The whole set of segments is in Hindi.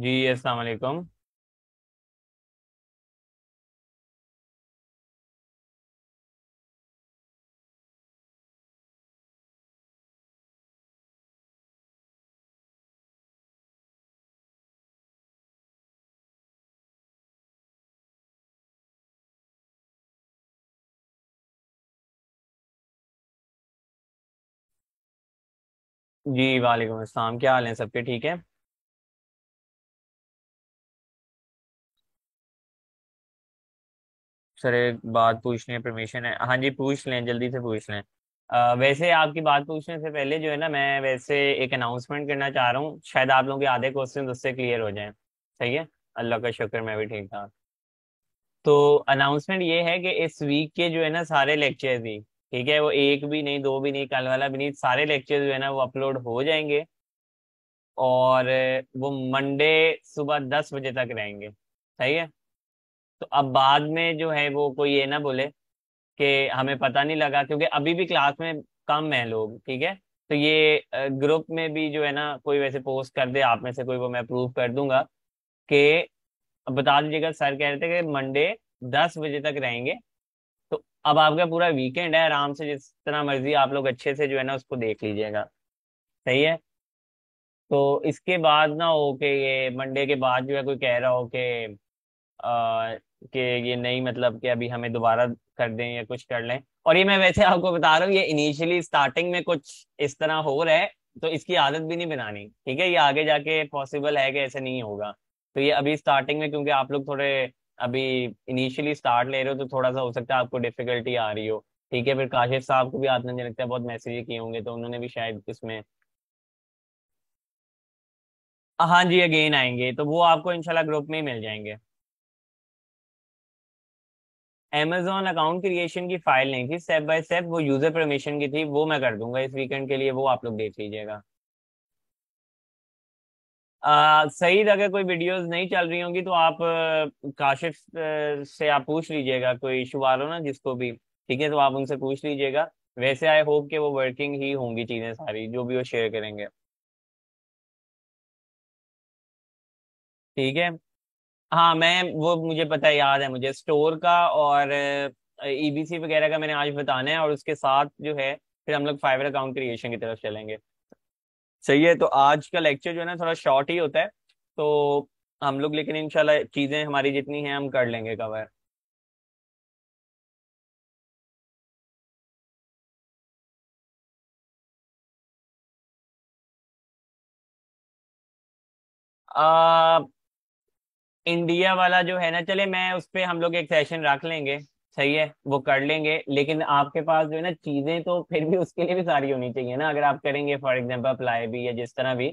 जी अस्सलाम जी वालेकुम असलम क्या हाल है सबके ठीक है सर एक बात है परमिशन है हाँ जी पूछ लें जल्दी से पूछ लें आ, वैसे आपकी बात पूछने से पहले जो है ना मैं वैसे एक अनाउंसमेंट करना चाह रहा हूँ शायद आप लोगों के आधे क्वेश्चन उससे क्लियर हो जाए सही है अल्लाह का शुक्र मैं भी ठीक ठाक तो अनाउंसमेंट ये है कि इस वीक के जो है ना सारे लेक्चर ही ठीक है वो एक भी नहीं दो भी नहीं कल वाला भी नहीं सारे लेक्चर जो है ना वो अपलोड हो जाएंगे और वो मंडे सुबह दस बजे तक रहेंगे सही है तो अब बाद में जो है वो कोई ये ना बोले कि हमें पता नहीं लगा क्योंकि अभी भी क्लास में कम है लोग ठीक है तो ये ग्रुप में भी जो है ना कोई वैसे पोस्ट कर दे आप में से कोई वो मैं प्रूव कर दूंगा कि बता दीजिएगा सर कह रहे थे कि मंडे दस बजे तक रहेंगे तो अब आपका पूरा वीकेंड है आराम से जिस तरह मर्जी आप लोग अच्छे से जो है ना उसको देख लीजिएगा सही है तो इसके बाद ना हो के ये मंडे के बाद जो है कोई कह रहा हो कि कि ये नहीं मतलब कि अभी हमें दोबारा कर दें या कुछ कर लें और ये मैं वैसे आपको बता रहा हूँ ये इनिशियली स्टार्टिंग में कुछ इस तरह हो रहा है तो इसकी आदत भी नहीं बनानी ठीक है ये आगे जाके पॉसिबल है कि ऐसे नहीं होगा तो ये अभी स्टार्टिंग में क्योंकि आप लोग थोड़े अभी इनिशियली स्टार्ट ले रहे हो तो थोड़ा सा हो सकता है आपको डिफिकल्टी आ रही हो ठीक है फिर काशिफ साहब को भी आदत नहीं लगता है बहुत मैसेज किए होंगे तो उन्होंने भी शायद इसमें हाँ जी अगेन आएंगे तो वो आपको इनशाला ग्रुप में ही मिल जाएंगे एमेजोन अकाउंट क्रिएशन की फाइल नहीं थी स्टेप बाय स्टेप वो यूजर परमिशन की थी वो मैं कर दूंगा इस वीकेंड के लिए वो आप लोग देख लीजिएगा सईद अगर कोई वीडियोस नहीं चल रही होंगी तो आप काशिफ से आप पूछ लीजिएगा कोई इशू आ रहा हो ना जिसको भी ठीक है तो आप उनसे पूछ लीजिएगा वैसे आई होप कि वो वर्किंग ही होंगी चीज़ें सारी जो भी वो शेयर करेंगे ठीक है हाँ मैं वो मुझे पता है याद है मुझे स्टोर का और ईबीसी e वगैरह का मैंने आज बताना है और उसके साथ जो है फिर हम लोग फाइवर अकाउंट क्रिएशन की तरफ चलेंगे सही है तो आज का लेक्चर जो है ना थोड़ा शॉर्ट ही होता है तो हम लोग लेकिन इंशाल्लाह चीज़ें हमारी जितनी हैं हम कर लेंगे कवर आ, इंडिया वाला जो है ना चले मैं उस पर हम लोग एक सेशन रख लेंगे सही है वो कर लेंगे लेकिन आपके पास जो है ना चीजें तो फिर भी उसके लिए भी सारी होनी चाहिए ना अगर आप करेंगे फॉर एग्जाम्पल अप्लाई भी या जिस तरह भी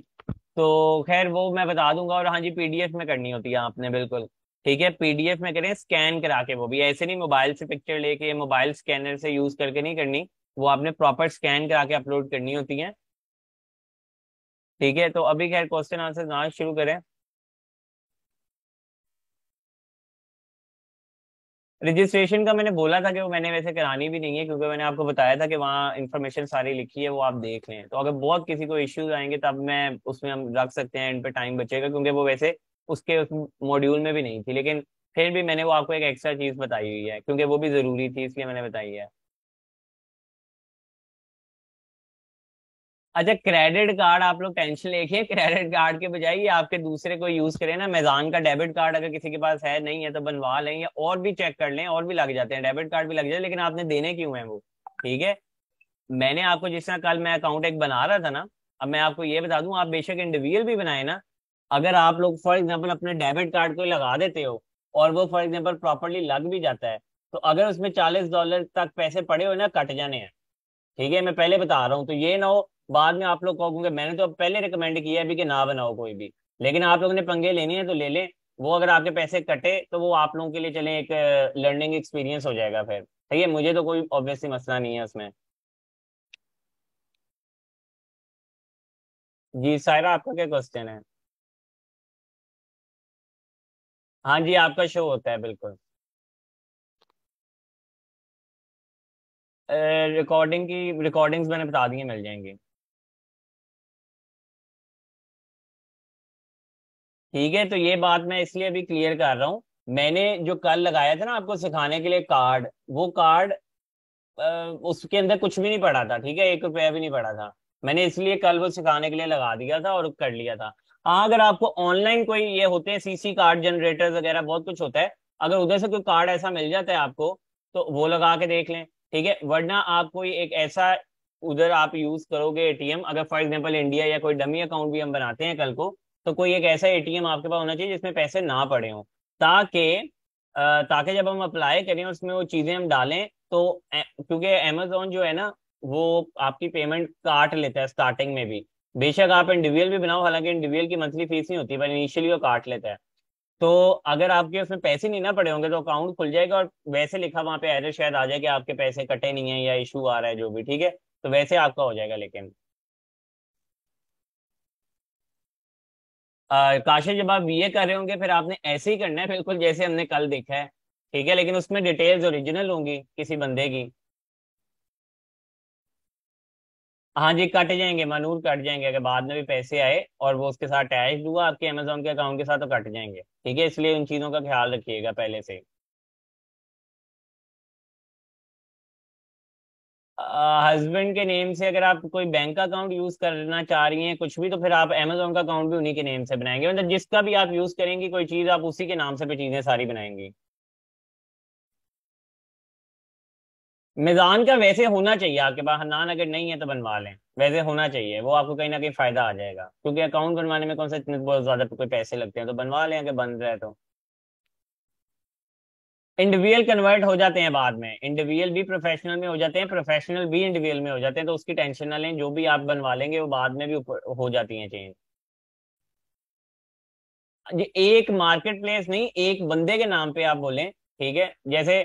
तो खैर वो मैं बता दूंगा और हाँ जी पीडीएफ में करनी होती है आपने बिल्कुल ठीक है पीडीएफ में करें स्कैन करा के वो भी ऐसे नहीं मोबाइल से पिक्चर लेके मोबाइल स्कैनर से यूज करके नहीं करनी वो आपने प्रॉपर स्कैन करा के अपलोड करनी होती है ठीक है तो अभी खैर क्वेश्चन आंसर ना शुरू करें रजिस्ट्रेशन का मैंने बोला था कि वो मैंने वैसे करानी भी नहीं है क्योंकि मैंने आपको बताया था कि वहाँ इन्फॉर्मेशन सारी लिखी है वो आप देख लें तो अगर बहुत किसी को इश्यूज आएंगे तब मैं उसमें हम रख सकते हैं एंड पे टाइम बचेगा क्योंकि वो वैसे उसके उस मॉड्यूल में भी नहीं थी लेकिन फिर भी मैंने वो आपको एक एक्स्ट्रा चीज़ बताई हुई है क्योंकि वो भी ज़रूरी थी इसलिए मैंने बताई है अच्छा क्रेडिट कार्ड आप लोग टेंशन लेके क्रेडिट कार्ड के बजाय आपके दूसरे को यूज करें ना मैजान का डेबिट कार्ड अगर किसी के पास है नहीं है तो बनवा लें या और भी चेक कर लें और भी लग जाते हैं डेबिट कार्ड भी लग जाते लेकिन आपने देने क्यों है वो ठीक है मैंने आपको जिस तरह कल मैं अकाउंट एक बना रहा था ना अब मैं आपको ये बता दूं आप बेशक इंडिविजुअल भी बनाए ना अगर आप लोग फॉर एग्जाम्पल अपने डेबिट कार्ड को लगा देते हो और वो फॉर एग्जाम्पल प्रॉपरली लग भी जाता है तो अगर उसमें चालीस डॉलर तक पैसे पड़े हो ना कट जाने हैं ठीक है मैं पहले बता रहा हूँ तो ये ना हो बाद में आप लोग कहोगे मैंने तो पहले रिकमेंड किया अभी कि ना बनाओ कोई भी लेकिन आप लोगों ने पंगे लेने हैं तो ले लें वो अगर आपके पैसे कटे तो वो आप लोगों के लिए चले एक लर्निंग एक्सपीरियंस हो जाएगा फिर ठीक है मुझे तो कोई ऑब्वियसली मसला नहीं है उसमें जी सायरा आपका क्या क्वेश्चन है हाँ जी आपका शो होता है बिल्कुल रिकॉर्डिंग की रिकॉर्डिंग्स मैंने बता दी मिल जाएंगी ठीक है तो ये बात मैं इसलिए अभी क्लियर कर रहा हूँ मैंने जो कल लगाया था ना आपको सिखाने के लिए कार्ड वो कार्ड उसके अंदर कुछ भी नहीं पड़ा था ठीक है एक रुपया भी नहीं पड़ा था मैंने इसलिए कल वो सिखाने के लिए लगा दिया था और कर लिया था हाँ अगर आपको ऑनलाइन कोई ये होते हैं सीसी कार्ड जनरेटर वगैरह बहुत कुछ होता है अगर उधर से कोई कार्ड ऐसा मिल जाता है आपको तो वो लगा के देख लें ठीक है वरना आप कोई एक ऐसा उधर आप यूज करोगे एटीएम अगर फॉर एग्जाम्पल इंडिया या कोई डमी अकाउंट भी हम बनाते हैं कल को तो कोई एक ऐसा एटीएम आपके पास होना चाहिए जिसमें पैसे ना पड़े हों ताकि ताकि जब हम अप्लाई करें उसमें वो चीज़ें हम डालें तो क्योंकि अमेजोन जो है ना वो आपकी पेमेंट काट लेता है स्टार्टिंग में भी बेशक आप इंडिविजुअल भी बनाओ हालांकि इंडिविजुअल की मंथली फीस नहीं होती पर इनिशियली वो काट लेता है तो अगर आपके उसमें पैसे नहीं ना पड़े होंगे तो अकाउंट खुल जाएगा और वैसे लिखा वहाँ पे एरर शायद आ जाए कि आपके पैसे कटे नहीं है या इशू आ रहा है जो भी ठीक है तो वैसे आपका हो जाएगा लेकिन काशी जब आप ए कर रहे होंगे फिर आपने ऐसे ही करना है बिल्कुल जैसे हमने कल देखा है ठीक है लेकिन उसमें डिटेल्स ओरिजिनल होंगी किसी बंदे की हाँ जी कट जाएंगे मनूर कट जाएंगे अगर बाद में भी पैसे आए और वो उसके साथ अटैच हुआ आपके अमेजोन के अकाउंट के साथ तो कट जाएंगे ठीक है इसलिए उन चीज़ों का ख्याल रखिएगा पहले से हस्बैंड के नेम से अगर आप कोई बैंक का अकाउंट यूज करना चाह रही हैं कुछ भी तो फिर आप अमेजोन का अकाउंट भी उन्हीं के नेम से बनाएंगे मतलब जिसका भी आप यूज करेंगे कोई चीज आप उसी के नाम से भी चीजें सारी बनाएंगी मिजान का वैसे होना चाहिए आपके पास हनान अगर नहीं है तो बनवा लें वैसे होना चाहिए वो आपको कहीं ना कहीं फायदा आ जाएगा क्योंकि अकाउंट बनवाने में कौन से इतने बहुत ज्यादा कोई पैसे लगते हैं तो बनवा लें अगर बन रहा है तो इंडिविजुअल कन्वर्ट हो जाते हैं बाद में इंडिविजुअल भी प्रोफेशनल में हो जाते हैं प्रोफेशनल भी इंडिविजुअल में हो जाते हैं तो उसकी टेंशन ना लें जो भी आप बनवा लेंगे वो बाद में भी हो जाती हैं चेंज एक मार्केट प्लेस नहीं एक बंदे के नाम पे आप बोलें ठीक है जैसे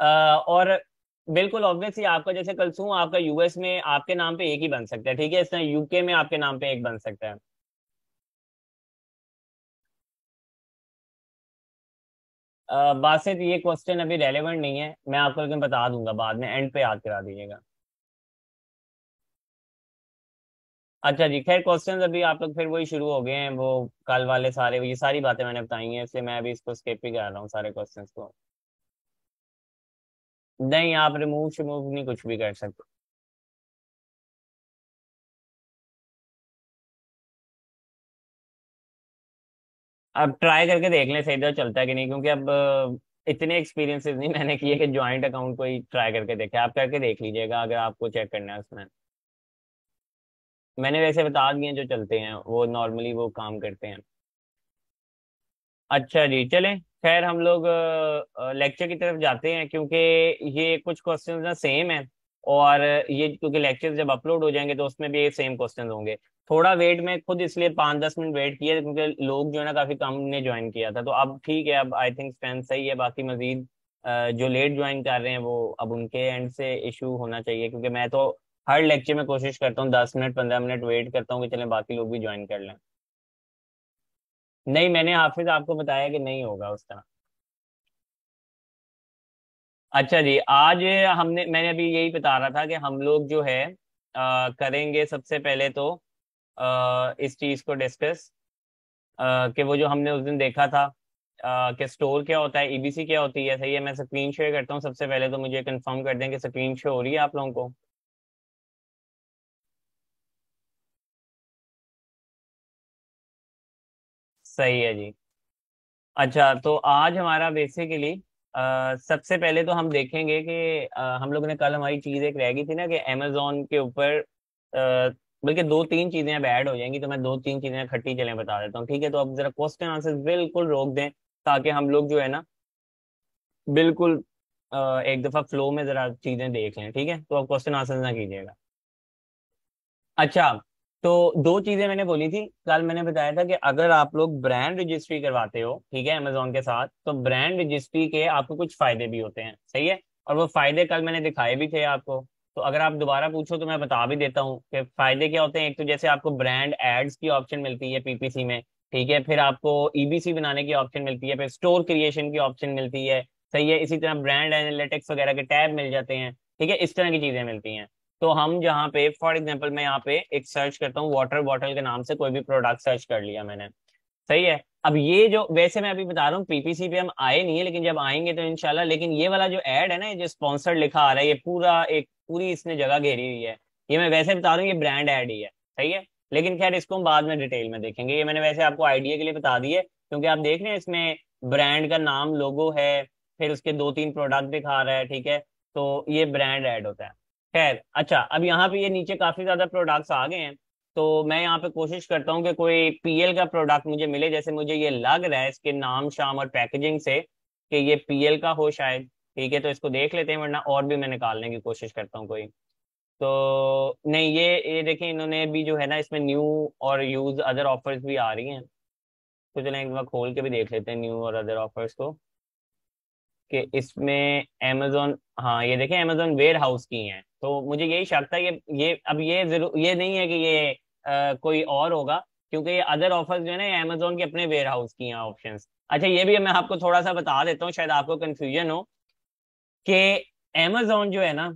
आ, और बिल्कुल ऑब्वियसली आपका जैसे कल कलसू आपका यूएस में आपके नाम पे एक ही बन सकता है ठीक है इस तरह यूके में आपके नाम पे एक बन सकता है बासित तो ये क्वेश्चन अभी रेलेवेंट नहीं है मैं आपको लेकिन बता दूंगा बाद में एंड पे याद करा दीजिएगा अच्छा जी खैर क्वेश्चन अभी आप लोग फिर वही शुरू हो गए हैं वो कल वाले सारे ये सारी बातें मैंने बताई हैं इसलिए मैं अभी इसको स्केप ही कर रहा हूँ सारे क्वेश्चन को नहीं आप रिमूव शिमूव नहीं कुछ भी कर सकते अब ट्राई करके देख लें सही तो चलता है कि नहीं क्योंकि अब इतने एक्सपीरियंसेस नहीं मैंने किए कि ज्वाइंट अकाउंट कोई ट्राई करके देखे आप करके देख लीजिएगा अगर आपको चेक करना है उसमें मैंने वैसे बता दिए जो चलते हैं वो नॉर्मली वो काम करते हैं अच्छा जी चलें खैर हम लोग लेक्चर की तरफ जाते हैं क्योंकि ये कुछ क्वेश्चंस ना सेम हैं और ये क्योंकि लेक्चर जब अपलोड हो जाएंगे तो उसमें भी ये सेम क्वेश्चन होंगे थोड़ा वेट में खुद इसलिए पाँच दस मिनट वेट किया क्योंकि लोग जो है ना काफ़ी कम ने ज्वाइन किया था तो अब ठीक है अब आई थिंक स्ट्रेंथ सही है बाकी मजीद जो लेट ज्वाइन कर रहे हैं वो अब उनके एंड से इशू होना चाहिए क्योंकि मैं तो हर लेक्चर में कोशिश करता हूँ दस मिनट पंद्रह मिनट वेट करता हूँ कि चले बाकी लोग भी ज्वाइन कर लें नहीं मैंने हाफिज आपको बताया कि नहीं होगा उस तरह अच्छा जी आज हमने मैंने अभी यही बता रहा था कि हम लोग जो है आ, करेंगे सबसे पहले तो आ, इस चीज को डिस्कस कि वो जो हमने उस दिन देखा था कि स्टोर क्या होता है ईबीसी e क्या होती है सही है मैं स्क्रीन शेयर करता हूँ सबसे पहले तो मुझे कंफर्म कर दें कि स्क्रीन शेयर हो रही है आप लोगों को सही है जी अच्छा तो आज हमारा बेसिकली सबसे पहले तो हम देखेंगे कि हम लोगों ने कल हमारी चीज एक रह गई थी ना कि अमेजोन के ऊपर बल्कि दो तीन चीजें अब ऐड हो जाएंगी तो मैं दो तीन चीजें इकट्ठी चले बता देता हूँ ठीक है तो अब जरा क्वेश्चन आंसर बिल्कुल रोक दें ताकि हम लोग जो है ना बिल्कुल एक दफा फ्लो में जरा चीजें देख लें ठीक है तो अब क्वेश्चन आंसर ना कीजिएगा अच्छा तो दो चीजें मैंने बोली थी कल मैंने बताया था कि अगर आप लोग ब्रांड रजिस्ट्री करवाते हो ठीक है अमेजोन के साथ तो ब्रांड रजिस्ट्री के आपको कुछ फायदे भी होते हैं सही है और वो फायदे कल मैंने दिखाए भी थे आपको तो अगर आप दोबारा पूछो तो मैं बता भी देता हूँ कि फायदे क्या होते हैं एक तो जैसे आपको ब्रांड एड्स की ऑप्शन मिलती है पीपीसी में ठीक है फिर आपको ईबीसी e बनाने की ऑप्शन मिलती है फिर स्टोर क्रिएशन की ऑप्शन मिलती है सही है इसी तरह ब्रांड एनालिटिक्स वगैरह के टैब मिल जाते हैं ठीक है इस तरह की चीजें मिलती हैं तो हम जहाँ पे फॉर एग्जाम्पल मैं यहाँ पे एक सर्च करता हूँ वाटर बॉटल के नाम से कोई भी प्रोडक्ट सर्च कर लिया मैंने सही है अब ये जो वैसे मैं अभी बता रहा हूँ पीपीसी पे हम आए नहीं है लेकिन जब आएंगे तो इनशाला लेकिन ये वाला जो एड है ना जो स्पॉन्सर्ड लिखा आ रहा है ये पूरा एक पूरी इसने जगह घेरी हुई है ये मैं वैसे बता रहा हूँ ये ब्रांड एड ही है सही है लेकिन खैर इसको हम बाद में डिटेल में देखेंगे ये मैंने वैसे आपको आइडिया के लिए बता दिए क्योंकि आप देख रहे हैं इसमें ब्रांड का नाम लोगो है फिर उसके दो तीन प्रोडक्ट दिखा रहा है ठीक है तो ये ब्रांड एड होता है खैर अच्छा अब यहाँ पे ये नीचे काफी ज्यादा प्रोडक्ट्स आ गए हैं तो मैं यहाँ पे कोशिश करता हूँ कि कोई पीएल का प्रोडक्ट मुझे मिले जैसे मुझे ये लग रहा है इसके नाम शाम और पैकेजिंग से कि ये पीएल का हो शायद ठीक है तो इसको देख लेते हैं वरना और भी मैं निकालने की कोशिश करता हूँ कोई तो नहीं ये ये देखें इन्होंने भी जो है ना इसमें न्यू और यूज अदर ऑफर्स भी आ रही हैं तो चलें एक बार खोल के भी देख लेते हैं न्यू और अदर ऑफर्स को कि इसमें अमेजोन हाँ ये देखें अमेजोन वेयर हाउस की हैं तो मुझे यही शक था कि ये अब ये जरूर ये नहीं है कि ये आ, कोई और होगा क्योंकि ये अदर ऑफर्स जो है ना अमेजोन के अपने वेयर हाउस की हैं ऑप्शन अच्छा ये भी मैं आपको थोड़ा सा बता देता हूँ शायद आपको कन्फ्यूजन हो कि अमेजोन जो है ना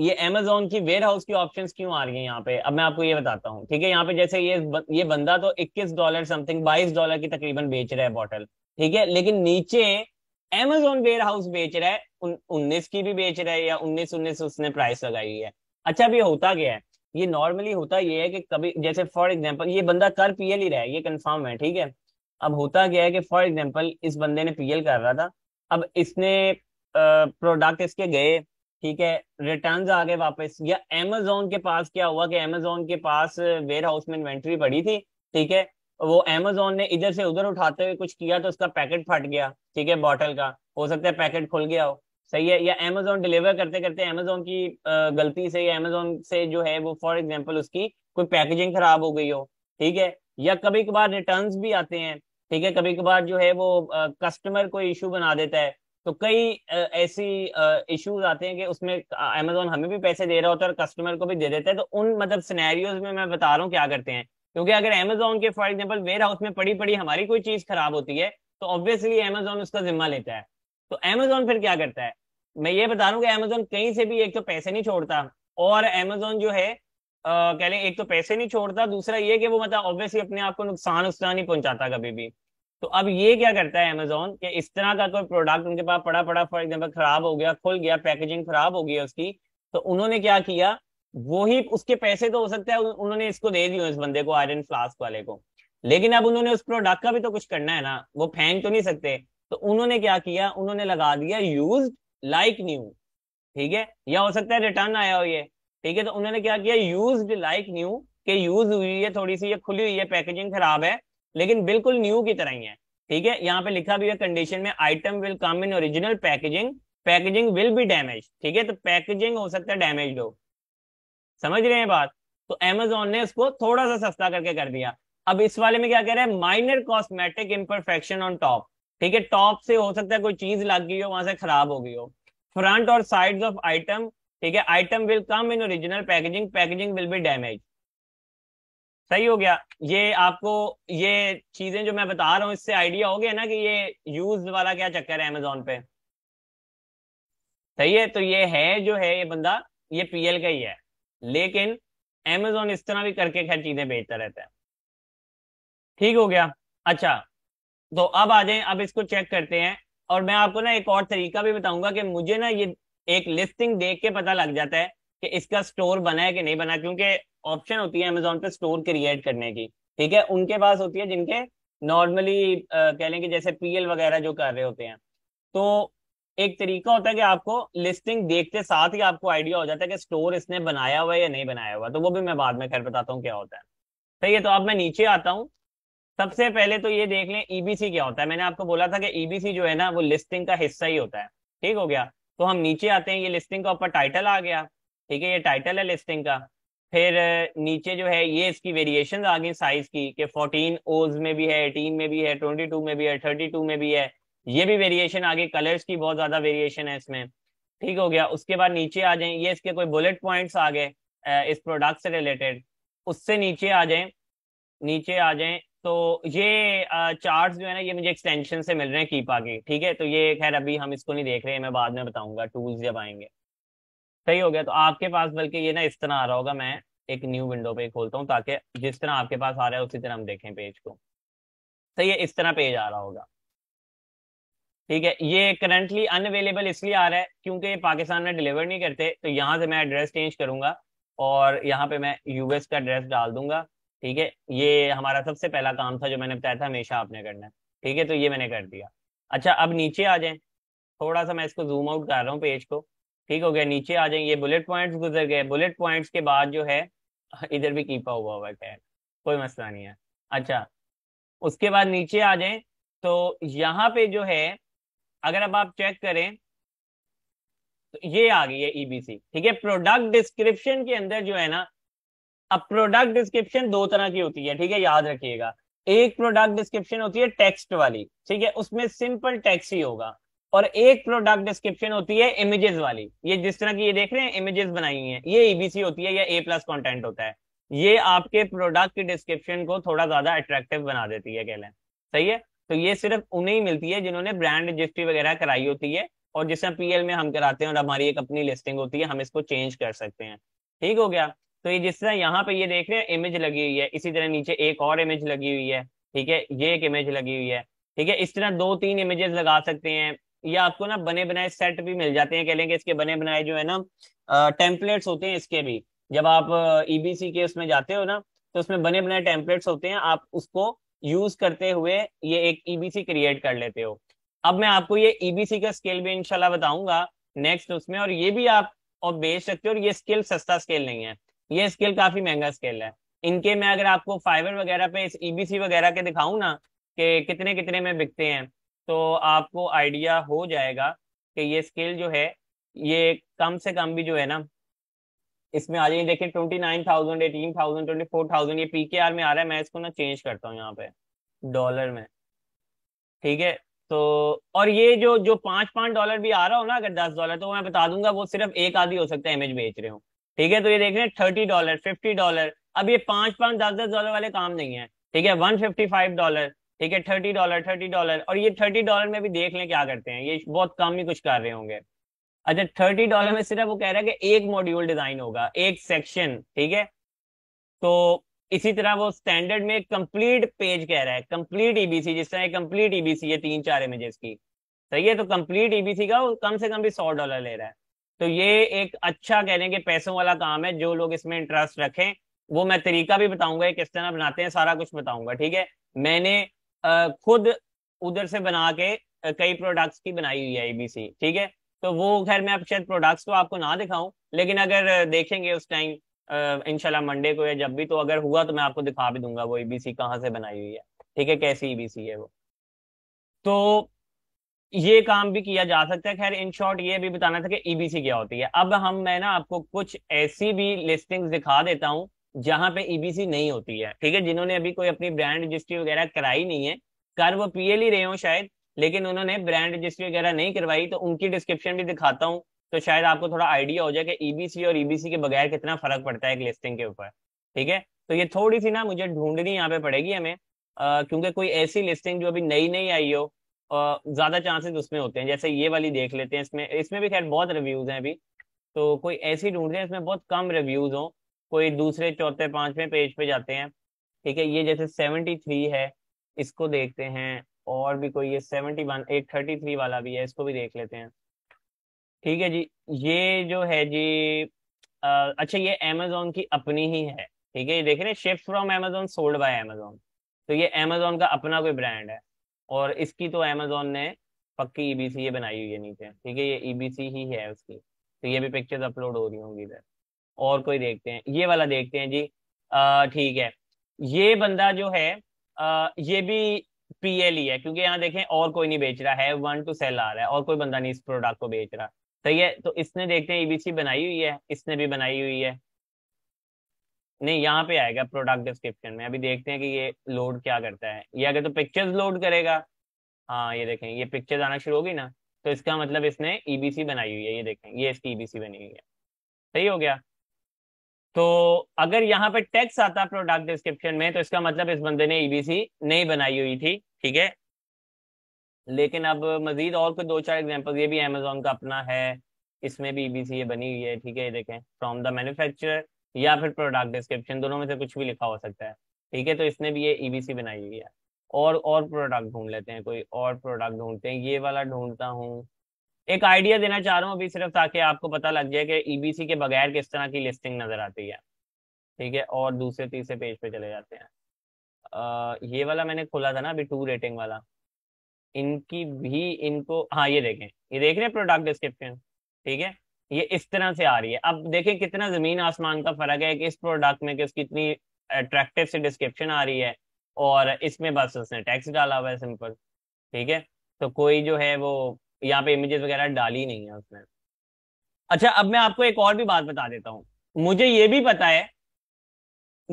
ये अमेजोन की वेयर हाउस की ऑप्शन क्यों आ रही है यहाँ पे अब मैं आपको ये बताता हूँ ठीक है यहाँ पे जैसे ये ये बंदा तो 21 डॉलर समथिंग 22 डॉलर की तकरीबन बेच रहा है बॉटल ठीक है लेकिन नीचे एमेजोन वेयर हाउस बेच रहा है उन, उन्नीस की भी बेच रहा है या उन्नीस उन्नीस उसने प्राइस लगाई है अच्छा अब ये होता क्या है ये नॉर्मली होता ये है कि कभी जैसे फॉर एग्जाम्पल ये बंदा कर पीएल ही रहा है ये कंफर्म है ठीक है अब होता क्या है कि फॉर एग्जाम्पल इस बंदे ने पीएल कर रहा था अब इसने प्रोडक्ट इसके गए ठीक है रिटर्न आ गए वापस या एमेजोन के पास क्या हुआ कि एमेजोन के पास वेयर हाउस में इन्वेंट्री पड़ी थी ठीक है वो एमेजोन ने इधर से उधर उठाते हुए कुछ किया तो उसका पैकेट फट गया ठीक है बॉटल का हो सकता है पैकेट खुल गया हो सही है या अमेजोन डिलीवर करते करते अमेजोन की गलती से या अमेजोन से जो है वो फॉर एग्जाम्पल उसकी कोई पैकेजिंग खराब हो गई हो ठीक है या कभी कभार रिटर्न भी आते हैं ठीक है कभी कभार जो है वो कस्टमर को इशू बना देता है तो कई ऐसी इश्यूज आते हैं कि उसमें अमेजोन हमें भी पैसे दे रहा होता है और कस्टमर को भी दे देता है तो उन मतलब सिनेरियोज में मैं बता रहा हूँ क्या करते हैं क्योंकि अगर अमेजोन के फॉर एग्जाम्पल वेयर हाउस में पड़ी पड़ी हमारी कोई चीज खराब होती है तो ऑब्वियसली अमेजोन उसका जिम्मा लेता है तो अमेजोन फिर क्या करता है मैं ये बता रहा हूँ कि अमेजोन कहीं से भी एक तो पैसे नहीं छोड़ता और अमेजोन जो है कह लें एक तो पैसे नहीं छोड़ता दूसरा ये कि वो मतलब ऑब्वियसली अपने आप को नुकसान उस नहीं पहुंचाता कभी भी तो अब ये क्या करता है अमेजोन कि इस तरह का कोई प्रोडक्ट उनके पास पड़ा पड़ा फॉर एग्जाम्पल खराब हो गया खुल गया पैकेजिंग खराब हो गया उसकी तो उन्होंने क्या किया वो ही उसके पैसे तो हो सकते हैं उन्होंने इसको दे दिए इस बंदे को आयरन फ्लास्क वाले को लेकिन अब उन्होंने उस प्रोडक्ट का भी तो कुछ करना है ना वो फेंक तो नहीं सकते तो उन्होंने क्या किया उन्होंने लगा दिया यूज लाइक न्यू ठीक है या हो सकता है रिटर्न आया हो ये ठीक है तो उन्होंने क्या किया यूज लाइक न्यू के यूज हुई है थोड़ी सी ये खुली हुई है पैकेजिंग खराब है लेकिन बिल्कुल न्यू की तरह ही है ठीक है यहाँ पे लिखा भी है कंडीशन में item will come in original packaging packaging will be damage ठीक है तो पैकेजिंग हो सकता है डैमेज हो समझ रहे हैं बात तो अमेजोन ने उसको थोड़ा सा सस्ता करके कर दिया अब इस वाले में क्या कह रहे हैं minor cosmetic imperfection on top ठीक है टॉप से हो सकता है कोई चीज लग गई हो वहां से खराब हो गई हो फ्रंट और साइड ऑफ आइटम ठीक है item will come in original packaging packaging will be damage सही हो गया ये आपको ये चीजें जो मैं बता रहा हूँ इससे आइडिया हो गया ना कि ये यूज वाला क्या चक्कर है अमेजोन पे सही है तो ये है जो है ये बंदा ये पीएल का ही है लेकिन एमेजोन इस तरह भी करके खैर चीजें बेचता रहता है ठीक हो गया अच्छा तो अब आ जाए अब इसको चेक करते हैं और मैं आपको ना एक और तरीका भी बताऊंगा कि मुझे ना ये एक लिस्टिंग देख के पता लग जाता है कि इसका स्टोर बना है कि नहीं बना क्योंकि ऑप्शन होती है अमेजोन पे स्टोर क्रिएट करने की ठीक है उनके पास होती है जिनके नॉर्मली कह लेंगे जैसे पीएल वगैरह जो कर रहे होते हैं तो एक तरीका होता है कि आपको लिस्टिंग देखते साथ ही आपको आइडिया हो जाता है कि स्टोर इसने बनाया हुआ है या नहीं बनाया हुआ तो वो भी मैं बाद में खैर बताता हूँ क्या होता है सही है तो अब मैं नीचे आता हूँ सबसे पहले तो ये देख लें ईबीसी e क्या होता है मैंने आपको बोला था कि ईबीसी e जो है ना वो लिस्टिंग का हिस्सा ही होता है ठीक हो गया तो हम नीचे आते हैं ये लिस्टिंग का ऊपर टाइटल आ गया ठीक है ये टाइटल है लिस्टिंग का फिर नीचे जो है ये इसकी वेरिएशन आ गई साइज की कि 14 ओज में भी है 18 में भी है 22 में भी है 32 में भी है ये भी वेरिएशन आ गई कलर्स की बहुत ज्यादा वेरिएशन है इसमें ठीक हो गया उसके बाद नीचे आ जाए ये इसके कोई बुलेट पॉइंट्स आ गए इस प्रोडक्ट से रिलेटेड उससे नीचे आ जाए नीचे आ जाए तो ये चार्ट्स जो है ना ये मुझे एक्सटेंशन से मिल रहे हैं कीपा के ठीक है तो ये खैर अभी हम इसको नहीं देख रहे हैं मैं बाद में बताऊंगा टूल्स जब आएंगे सही हो गया तो आपके पास बल्कि ये ना इस तरह आ रहा होगा मैं एक न्यू विंडो पे खोलता हूँ ताकि जिस तरह आपके पास आ रहा है उसी तरह हम देखें पेज को सही तो है इस तरह पेज आ रहा होगा ठीक है ये करंटली अवेलेबल इसलिए आ रहा है क्योंकि पाकिस्तान में डिलीवर नहीं करते तो यहाँ से मैं एड्रेस चेंज करूंगा और यहाँ पे मैं यूएस का एड्रेस डाल दूंगा ठीक है ये हमारा सबसे पहला काम था जो मैंने बताया था हमेशा आपने करना है ठीक है तो ये मैंने कर दिया अच्छा अब नीचे आ जाए थोड़ा सा मैं इसको जूम आउट कर रहा हूँ पेज को ठीक हो गया नीचे आ जाए ये बुलेट पॉइंट्स गुजर गए बुलेट पॉइंट्स के बाद जो है इधर भी कीपा हुआ हुआ है कोई मसला नहीं है अच्छा उसके बाद नीचे आ जाए तो यहाँ पे जो है अगर अब आप चेक करें तो ये आ गई है ईबीसी e ठीक है प्रोडक्ट डिस्क्रिप्शन के अंदर जो है ना अब प्रोडक्ट डिस्क्रिप्शन दो तरह की होती है ठीक है याद रखिएगा एक प्रोडक्ट डिस्क्रिप्शन होती है टेक्स्ट वाली ठीक है उसमें सिंपल टेक्स्ट ही होगा और एक प्रोडक्ट डिस्क्रिप्शन होती है इमेजेस वाली ये जिस तरह की ये देख रहे हैं इमेजेस बनाई हैं ये ईबीसी e होती है या ए प्लस कॉन्टेंट होता है ये आपके प्रोडक्ट की डिस्क्रिप्शन को थोड़ा ज्यादा अट्रैक्टिव बना देती है कह लें सही है तो ये सिर्फ उन्हें ही मिलती है जिन्होंने ब्रांड रजिस्ट्री वगैरह कराई होती है और जैसे पीएल में हम कराते हैं और हमारी एक अपनी लिस्टिंग होती है हम इसको चेंज कर सकते हैं ठीक हो गया तो ये जिस तरह यहाँ पे ये देख रहे हैं इमेज लगी हुई है इसी तरह नीचे एक और इमेज लगी हुई है ठीक है ये एक इमेज लगी हुई है ठीक है इस तरह दो तीन इमेजेस लगा सकते हैं या आपको ना बने बनाए सेट भी मिल जाते हैं कह लेंगे इसके बने बनाए जो है ना टेम्पलेट्स होते हैं इसके भी जब आप ईबीसी e के उसमें जाते हो ना तो उसमें बने बनाए टेम्पलेट्स होते हैं आप उसको यूज करते हुए ये एक ईबीसी e क्रिएट कर लेते हो अब मैं आपको ये ईबीसी e का स्केल भी इंशाल्लाह बताऊंगा नेक्स्ट उसमें और ये भी आप और बेच सकते हो और ये स्केल सस्ता स्केल नहीं है ये स्केल काफी महंगा स्केल है इनके मैं अगर आपको फाइबर वगैरह पे इस ईबीसी e वगैरह के दिखाऊं ना कि कितने कितने में बिकते हैं तो आपको आइडिया हो जाएगा कि ये स्केल जो है ये कम से कम भी जो है ना इसमें आ जाइए देखिए twenty nine thousand eighteen thousand twenty four thousand ये पी के आर में आ रहा है मैं इसको ना चेंज करता हूँ यहाँ पे डॉलर में ठीक है तो और ये जो जो पांच पांच डॉलर भी आ रहा हो ना अगर दस डॉलर तो मैं बता दूंगा वो सिर्फ एक आधी हो सकता है इमेज बेच रहे हो ठीक है तो ये देख रहे हैं थर्टी डॉलर फिफ्टी डॉलर अब ये पांच पांच दस दस डॉलर वाले काम नहीं है ठीक है वन फिफ्टी फाइव डॉलर ठीक है थर्टी डॉलर थर्टी डॉलर और ये थर्टी डॉलर में भी देख लें क्या करते हैं ये बहुत कम ही कुछ कर रहे होंगे अच्छा थर्टी डॉलर में सिर्फ वो कह रहा है कि एक मॉड्यूल डिजाइन होगा एक सेक्शन ठीक है तो इसी तरह वो स्टैंडर्ड में कंप्लीट पेज कह रहा है कंप्लीट ईबीसी e जिस तरह कंप्लीट ईबीसी है तीन चार इमेजेस की सही है तो कंप्लीट ईबीसी e का कम से कम भी सौ डॉलर ले रहा है तो ये एक अच्छा कह रहे हैं कि पैसों वाला काम है जो लोग इसमें इंटरेस्ट रखें वो मैं तरीका भी बताऊंगा किस तरह बनाते हैं सारा कुछ बताऊंगा ठीक है मैंने खुद उधर से बना के कई प्रोडक्ट्स की बनाई हुई है ईबीसी e ठीक है तो वो खैर मैं शायद प्रोडक्ट्स तो आपको ना दिखाऊं लेकिन अगर देखेंगे उस टाइम इनशाला मंडे को या जब भी तो अगर हुआ तो मैं आपको दिखा भी दूंगा वो ईबीसी e कहाँ से बनाई हुई है ठीक है कैसी ईबीसी e है वो तो ये काम भी किया जा सकता है खैर इन शॉर्ट ये भी बताना था कि ईबीसी e क्या होती है अब हम मैं ना आपको कुछ ऐसी भी लिस्टिंग्स दिखा देता हूँ जहां पे ईबीसी नहीं होती है ठीक है जिन्होंने अभी कोई अपनी ब्रांड रजिस्ट्री वगैरह कराई नहीं है कर वो पीएल ही रहे हो शायद लेकिन उन्होंने ब्रांड रजिस्ट्री वगैरह नहीं करवाई तो उनकी डिस्क्रिप्शन भी दिखाता हूँ तो शायद आपको थोड़ा आइडिया हो जाए कि ईबीसी e और ईबीसी e के बगैर कितना फर्क पड़ता है एक लिस्टिंग के ऊपर ठीक है तो ये थोड़ी सी ना मुझे ढूंढनी यहाँ पे पड़ेगी हमें क्योंकि कोई ऐसी लिस्टिंग जो अभी नई नई आई हो ज्यादा चांसेस उसमें होते हैं जैसे ये वाली देख लेते हैं इसमें इसमें भी खैर बहुत रिव्यूज हैं अभी तो कोई ऐसी ढूंढते हैं इसमें बहुत कम रिव्यूज हो कोई दूसरे चौथे पांचवें पेज पे जाते हैं ठीक है ये जैसे सेवेंटी थ्री है इसको देखते हैं और भी कोई ये seventy one eight thirty three वाला भी है इसको भी देख लेते हैं ठीक है जी ये जो है जी आ, अच्छा ये अमेजोन की अपनी ही है ठीक है ये देख रहे हैं shift from Amazon sold by Amazon तो ये अमेजोन का अपना कोई ब्रांड है और इसकी तो अमेजोन ने पक्की ईबीसी e ये बनाई हुई है नीचे ठीक है ये ईबीसी e ही है उसकी तो ये भी पिक्चर अपलोड हो रही होंगी इधर और कोई देखते हैं ये वाला देखते हैं जी ठीक है ये बंदा जो है आ, ये भी पीएल ही है क्योंकि यहाँ देखें और कोई नहीं बेच रहा है वन टू सेल आ रहा है और कोई बंदा नहीं इस प्रोडक्ट को बेच रहा सही है तो इसने देखते हैं ईबीसी e बनाई हुई है इसने भी बनाई हुई है नहीं यहाँ पे आएगा प्रोडक्ट डिस्क्रिप्शन में अभी देखते हैं कि ये लोड क्या करता है ये अगर तो पिक्चर्स लोड करेगा हाँ ये देखें ये पिक्चर्स आना शुरू होगी ना तो इसका मतलब इसने ईबीसी e बनाई हुई है ये देखें ये इसकी ईबीसी e बनी हुई है सही हो गया तो अगर यहाँ पे टैक्स आता प्रोडक्ट डिस्क्रिप्शन में तो इसका मतलब इस बंदे ने ईबीसी नहीं बनाई हुई थी ठीक है लेकिन अब मजीद और कोई दो चार एग्जाम्पल ये भी अमेजोन का अपना है इसमें भी ईबीसी ये बनी हुई है ठीक है ये देखें फ्रॉम द मैन्युफैक्चरर या फिर प्रोडक्ट डिस्क्रिप्शन दोनों में से कुछ भी लिखा हो सकता है ठीक है तो इसने भी ये ईबीसी e बनाई हुई है और और प्रोडक्ट ढूंढ लेते हैं कोई और प्रोडक्ट ढूंढते हैं ये वाला ढूंढता हूँ एक आइडिया देना चाह रहा हूँ अभी सिर्फ ताकि आपको पता लग जाए कि ईबीसी e के बगैर किस तरह की लिस्टिंग नजर आती है ठीक है और दूसरे तीसरे पेज पे चले जाते हैं ये वाला मैंने खोला था ना अभी टू रेटिंग वाला इनकी भी इनको हाँ ये देखें ये देख रहे हैं प्रोडक्ट डिस्क्रिप्शन ठीक है ये इस तरह से आ रही है अब देखें कितना जमीन आसमान का फर्क है कि इस प्रोडक्ट में किस कितनी अट्रैक्टिव सी डिस्क्रिप्शन आ रही है और इसमें बस उसने टैक्स डाला हुआ है सिंपल ठीक है तो कोई जो है वो यहाँ पे इमेजेस वगैरह डाली नहीं है उसने अच्छा अब मैं आपको एक और भी बात बता देता हूँ मुझे ये भी पता है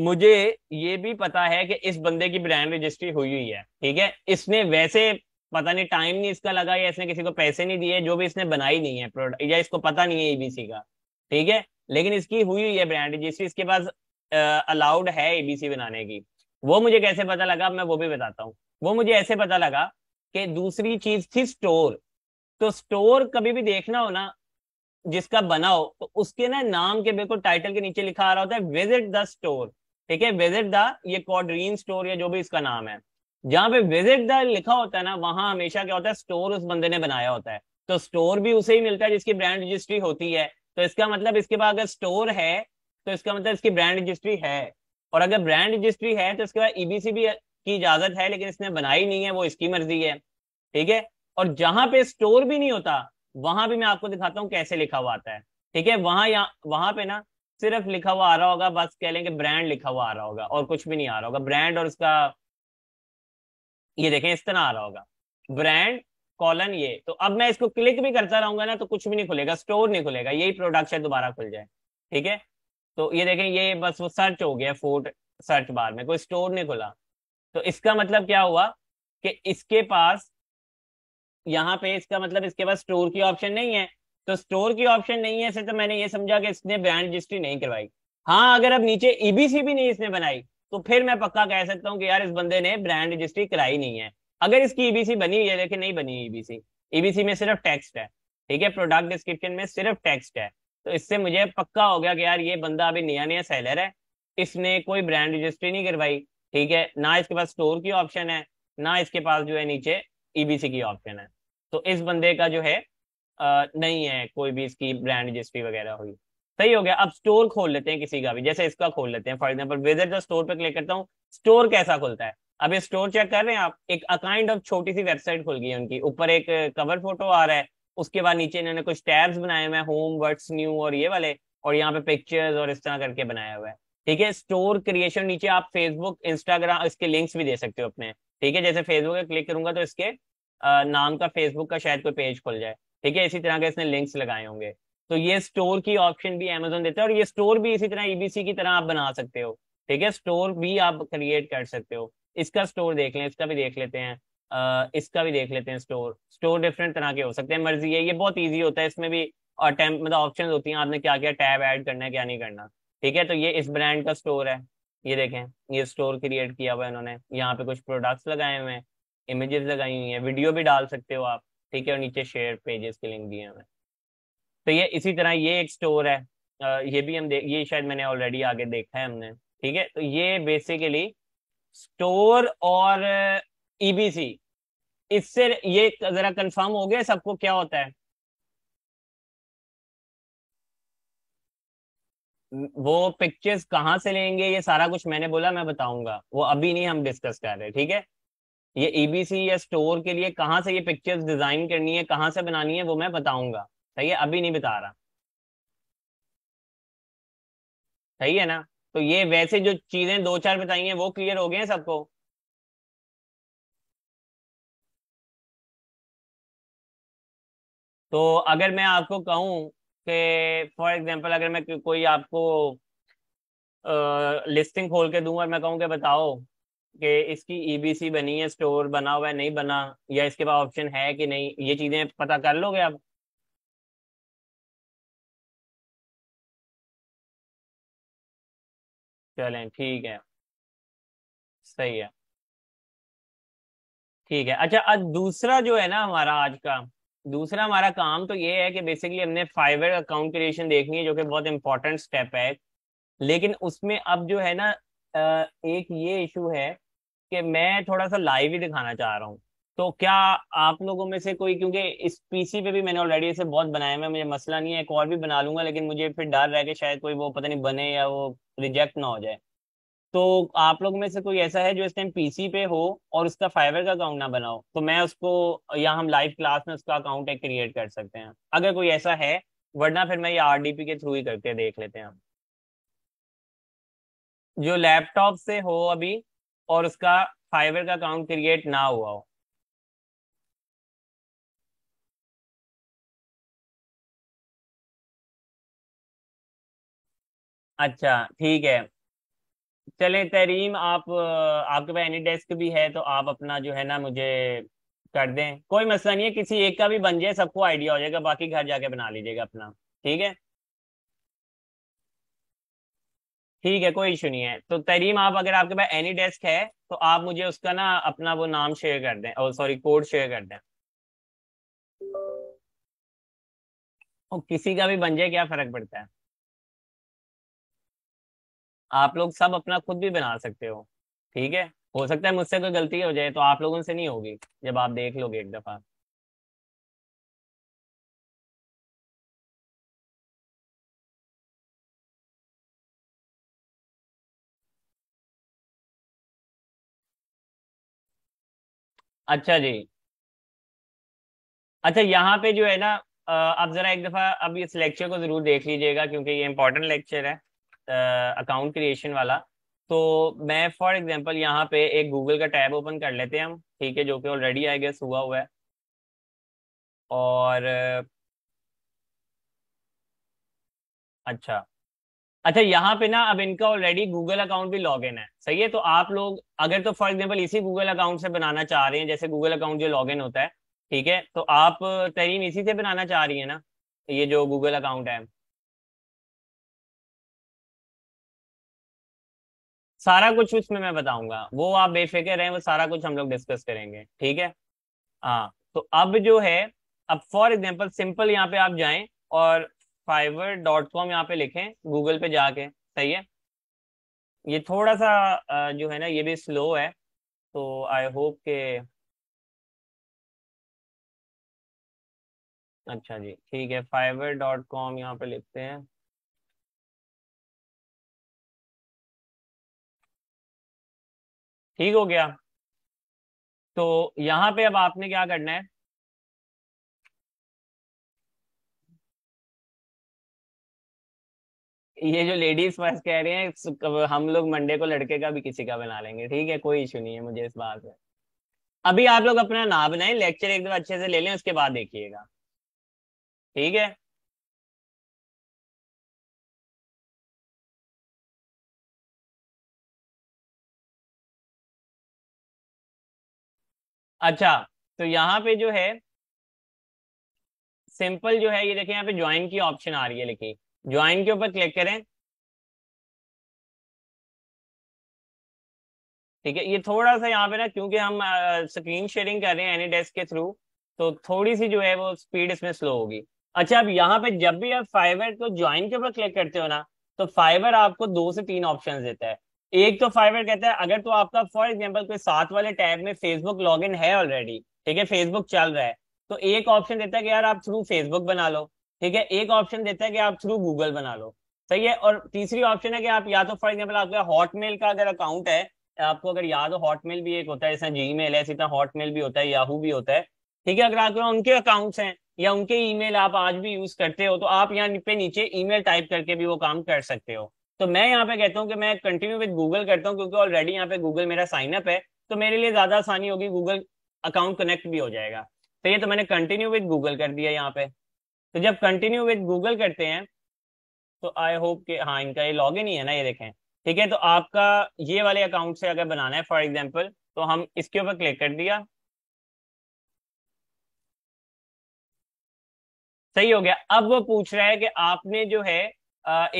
मुझे ये भी पता है कि इस बंदे की ब्रांड रजिस्ट्री हुई हुई है ठीक है इसने वैसे पता नहीं टाइम नहीं इसका लगा या इसने किसी को पैसे नहीं दिए जो भी इसने बनाई नहीं है प्रोडक्ट या इसको पता नहीं है एबीसी का ठीक है लेकिन इसकी हुई हुई है ब्रांड रजिस्ट्री इसके पास अलाउड है एबीसी बनाने की वो मुझे कैसे पता लगा मैं वो भी बताता हूँ वो मुझे ऐसे पता लगा कि दूसरी चीज थी स्टोर तो स्टोर कभी भी देखना हो ना जिसका बना हो तो उसके ना नाम के बिल्कुल टाइटल के नीचे लिखा आ रहा होता है विजिट द स्टोर ठीक है विजिट द ये कॉड्रीन स्टोर या जो भी इसका नाम है जहां पे विजिट द लिखा होता है ना वहां हमेशा क्या होता है स्टोर उस बंदे ने बनाया होता है तो स्टोर भी उसे ही मिलता है जिसकी ब्रांड रजिस्ट्री होती है तो इसका मतलब इसके पास अगर स्टोर है तो इसका मतलब इसकी ब्रांड रजिस्ट्री है और अगर ब्रांड रजिस्ट्री है तो इसके बाद ईबीसी e भी की इजाजत है लेकिन इसने बनाई नहीं है वो इसकी मर्जी है ठीक है और जहां पे स्टोर भी नहीं होता वहां भी मैं आपको दिखाता हूँ कैसे लिखा हुआ आता है ठीक है वहां वहां पे ना सिर्फ लिखा हुआ आ रहा होगा बस कह लेंगे ब्रांड लिखा हुआ आ रहा होगा और कुछ भी नहीं आ रहा होगा ब्रांड और उसका ये देखें इस तरह आ रहा होगा ब्रांड कॉलन ये तो अब मैं इसको क्लिक भी करता रहूंगा ना तो कुछ भी नहीं खुलेगा स्टोर नहीं खुलेगा यही प्रोडक्ट है दोबारा खुल जाए ठीक है तो ये देखें ये बस वो सर्च हो गया फूड सर्च बार में कोई स्टोर नहीं खुला तो इसका मतलब क्या हुआ कि इसके पास यहाँ पे इसका मतलब इसके पास स्टोर की ऑप्शन नहीं है तो स्टोर की ऑप्शन नहीं है ऐसे तो मैंने ये समझा कि इसने ब्रांड रजिस्ट्री नहीं करवाई हाँ अगर अब नीचे ईबीसी e भी नहीं इसने बनाई तो फिर मैं पक्का कह सकता हूँ कि यार इस बंदे ने ब्रांड रजिस्ट्री कराई नहीं है अगर इसकी ईबीसी e बनी हुई है लेकिन नहीं बनी ईबीसी ईबीसी e में सिर्फ टेक्स्ट है ठीक है प्रोडक्ट डिस्क्रिप्शन में सिर्फ टेक्स्ट है तो इससे मुझे पक्का हो गया कि यार ये बंदा अभी नया नया सेलर है इसने कोई ब्रांड रजिस्ट्री नहीं करवाई ठीक है ना इसके पास स्टोर की ऑप्शन है ना इसके पास जो है नीचे ईबीसी की ऑप्शन है तो इस बंदे का जो है नहीं है कोई भी इसकी ब्रांड रजिस्ट्री वगैरह हुई सही हो गया अब स्टोर खोल लेते हैं किसी का भी जैसे इसका खोल लेते हैं for example visit the store पर क्लिक करता हूँ स्टोर कैसा खुलता है अब ये स्टोर चेक कर रहे हैं आप एक अकाइंड ऑफ छोटी सी वेबसाइट खुल गई है उनकी ऊपर एक कवर फोटो आ रहा है उसके बाद नीचे इन्होंने कुछ टैब्स बनाए हुए हैं होम वर्ड्स न्यू और ये वाले और यहाँ पे पिक्चर्स और इस तरह करके बनाया हुआ है ठीक है स्टोर क्रिएशन नीचे आप फेसबुक इंस्टाग्राम इसके लिंक्स भी दे सकते हो अपने ठीक है जैसे फेसबुक पे क्लिक करूंगा तो इसके नाम का फेसबुक का शायद कोई पेज खुल जाए ठीक है इसी तरह के इसने लिंक्स लगाए होंगे तो ये स्टोर की ऑप्शन भी अमेजोन देता है और ये स्टोर भी इसी तरह ईबीसी e की तरह आप बना सकते हो ठीक है स्टोर भी आप क्रिएट कर सकते हो इसका स्टोर देख लें इसका भी देख लेते हैं आ, इसका भी देख लेते हैं स्टोर स्टोर डिफरेंट तरह के हो सकते हैं मर्जी है ये बहुत ईजी होता है इसमें भी और टाइम मतलब ऑप्शन होती हैं आपने क्या क्या टैब ऐड करना है क्या नहीं करना ठीक है तो ये इस ब्रांड का स्टोर है ये देखें ये स्टोर क्रिएट किया हुआ है इन्होंने यहाँ पे कुछ प्रोडक्ट्स लगाए हुए हैं इमेजेस लगाई हुई है वीडियो भी डाल सकते हो आप ठीक है और नीचे शेयर पेजेस के लिंक दिए हमें तो ये इसी तरह ये एक स्टोर है ये भी हम देख ये शायद मैंने ऑलरेडी आगे देखा है हमने ठीक है तो ये बेसिकली स्टोर और ईबीसी e इससे ये जरा कंफर्म हो गया सबको क्या होता है वो पिक्चर्स कहाँ से लेंगे ये सारा कुछ मैंने बोला मैं बताऊंगा वो अभी नहीं हम डिस्कस कर रहे ठीक है ये एबीसी या स्टोर के लिए कहाँ से ये पिक्चर्स डिजाइन करनी है कहाँ से बनानी है वो मैं बताऊंगा सही है अभी नहीं बता रहा सही है ना तो ये वैसे जो चीजें दो चार बताई हैं वो क्लियर हो गए हैं सबको तो अगर मैं आपको कहूं कि फॉर एग्जांपल अगर मैं कोई आपको लिस्टिंग खोल के दूं और मैं कहूं कि बताओ कि इसकी ईबीसी e बनी है स्टोर बना हुआ है नहीं बना या इसके पास ऑप्शन है कि नहीं ये चीज़ें पता कर लोगे आप चलें ठीक है सही है ठीक है अच्छा आज दूसरा जो है ना हमारा आज का दूसरा हमारा काम तो ये है कि बेसिकली हमने फाइवर अकाउंट क्रिएशन देखनी है जो कि बहुत इंपॉर्टेंट स्टेप है लेकिन उसमें अब जो है ना एक ये इशू है कि मैं थोड़ा सा लाइव ही दिखाना चाह रहा हूँ तो क्या आप लोगों में से कोई क्योंकि इस पीसी पे भी मैंने ऑलरेडी इसे बहुत बनाया हुआ मुझे मसला नहीं है एक और भी बना लूंगा लेकिन मुझे फिर डर रहा है कि शायद कोई वो पता नहीं बने या वो रिजेक्ट ना हो जाए तो आप लोगों में से कोई ऐसा है जो इस टाइम पीसी पे हो और उसका फाइवर का अकाउंट ना बनाओ तो मैं उसको या हम लाइव क्लास में उसका अकाउंट एक क्रिएट कर सकते हैं अगर कोई ऐसा है वरना फिर मैं ये आर के थ्रू ही करके देख लेते हैं हम जो लैपटॉप से हो अभी और उसका फाइबर का काउंट क्रिएट ना हुआ हो अच्छा ठीक है चले तरीम आप आपके पास एनी डेस्क भी है तो आप अपना जो है ना मुझे कर दें कोई मसला नहीं है किसी एक का भी बन जाए सबको आइडिया हो जाएगा बाकी घर जाके बना लीजिएगा अपना ठीक है ठीक है कोई इशू नहीं है तो तरीम आप अगर आपके पास एनी डेस्क है तो आप मुझे उसका ना अपना वो नाम शेयर कर दें और सॉरी कोड शेयर कर दें और किसी का भी बन जाए क्या फर्क पड़ता है आप लोग सब अपना खुद भी बना सकते हो ठीक है हो सकता है मुझसे कोई गलती हो जाए तो आप लोगों से नहीं होगी जब आप देख लोगे एक दफा अच्छा जी अच्छा यहाँ पे जो है ना आप ज़रा एक दफ़ा अब इस लेक्चर को ज़रूर देख लीजिएगा क्योंकि ये इम्पोर्टेंट लेक्चर है अकाउंट क्रिएशन वाला तो मैं फॉर एग्जांपल यहाँ पे एक गूगल का टैब ओपन कर लेते हैं हम ठीक है जो कि ऑलरेडी आई गेस हुआ हुआ है और अच्छा अच्छा यहाँ पे ना अब इनका ऑलरेडी गूगल अकाउंट भी लॉग इन है सही है तो आप लोग अगर तो फॉर एग्जाम्पल इसी गूगल अकाउंट से बनाना चाह रहे हैं जैसे गूगल अकाउंट जो लॉग इन होता है ठीक है तो आप तरीन इसी से बनाना चाह रही है ना ये जो गूगल अकाउंट है सारा कुछ उसमें मैं बताऊंगा वो आप बेफिक्र हैं वो सारा कुछ हम लोग डिस्कस करेंगे ठीक है हाँ तो अब जो है अब फॉर एग्जाम्पल सिंपल यहाँ पे आप जाएं और फाइवर डॉट कॉम यहाँ पे लिखें गूगल पे जाके सही है ये थोड़ा सा जो है ना ये भी स्लो है तो आई होप के अच्छा जी ठीक है फाइवर डॉट कॉम यहाँ पे लिखते हैं ठीक हो गया तो यहाँ पे अब आपने क्या करना है ये जो लेडीज फर्स्ट कह रही हैं हम लोग मंडे को लड़के का भी किसी का बना लेंगे ठीक है कोई इशू नहीं है मुझे इस बात में अभी आप लोग अपना ना बनाए लेक्चर एकदम अच्छे से ले लें उसके बाद देखिएगा ठीक है अच्छा तो यहाँ पे जो है सिंपल जो है ये देखिए यहाँ पे ज्वाइन की ऑप्शन आ रही है लिखी ज्वाइन के ऊपर क्लिक करें ठीक है ये थोड़ा सा यहाँ पे ना क्योंकि हम स्क्रीन शेयरिंग कर रहे हैं एनी डेस्क के थ्रू तो थोड़ी सी जो है वो स्पीड इसमें स्लो होगी अच्छा अब यहाँ पे जब भी आप फाइवर को ज्वाइन के ऊपर क्लिक करते हो ना तो फाइवर आपको दो से तीन ऑप्शन देता है एक तो फाइवर कहता है अगर तो आपका फॉर एग्जाम्पल कोई साथ वाले टैब में फेसबुक लॉग है ऑलरेडी ठीक है फेसबुक चल रहा है तो एक ऑप्शन देता है कि यार आप थ्रू फेसबुक बना लो ठीक है एक ऑप्शन देता है कि आप थ्रू गूगल बना लो सही है और तीसरी ऑप्शन है कि आप या तो फॉर एग्जाम्पल आपका हॉटमेल का अगर अकाउंट है आपको अगर याद हो हॉटमेल भी एक होता है जैसे जी मेल है इसी तरह हॉटमेल भी होता है याहू भी होता है ठीक है अगर आपके उनके अकाउंट्स हैं या उनके ईमेल आप आज भी यूज करते हो तो आप यहाँ पे नीचे ईमेल टाइप करके भी वो काम कर सकते हो तो मैं यहाँ पे कहता हूँ कि मैं कंटिन्यू विद गूगल करता हूँ क्योंकि ऑलरेडी यहाँ पे गूगल मेरा साइन अप है तो मेरे लिए ज्यादा आसानी होगी गूगल अकाउंट कनेक्ट भी हो जाएगा तो ये तो मैंने कंटिन्यू विद गूगल कर दिया यहाँ पे तो जब कंटिन्यू विद गूगल करते हैं तो आई होप कि हाँ इनका ये लॉग इन ही है ना ये देखें ठीक है तो आपका ये वाले अकाउंट से अगर बनाना है फॉर एग्जाम्पल तो हम इसके ऊपर क्लिक कर दिया सही हो गया अब वो पूछ रहा है कि आपने जो है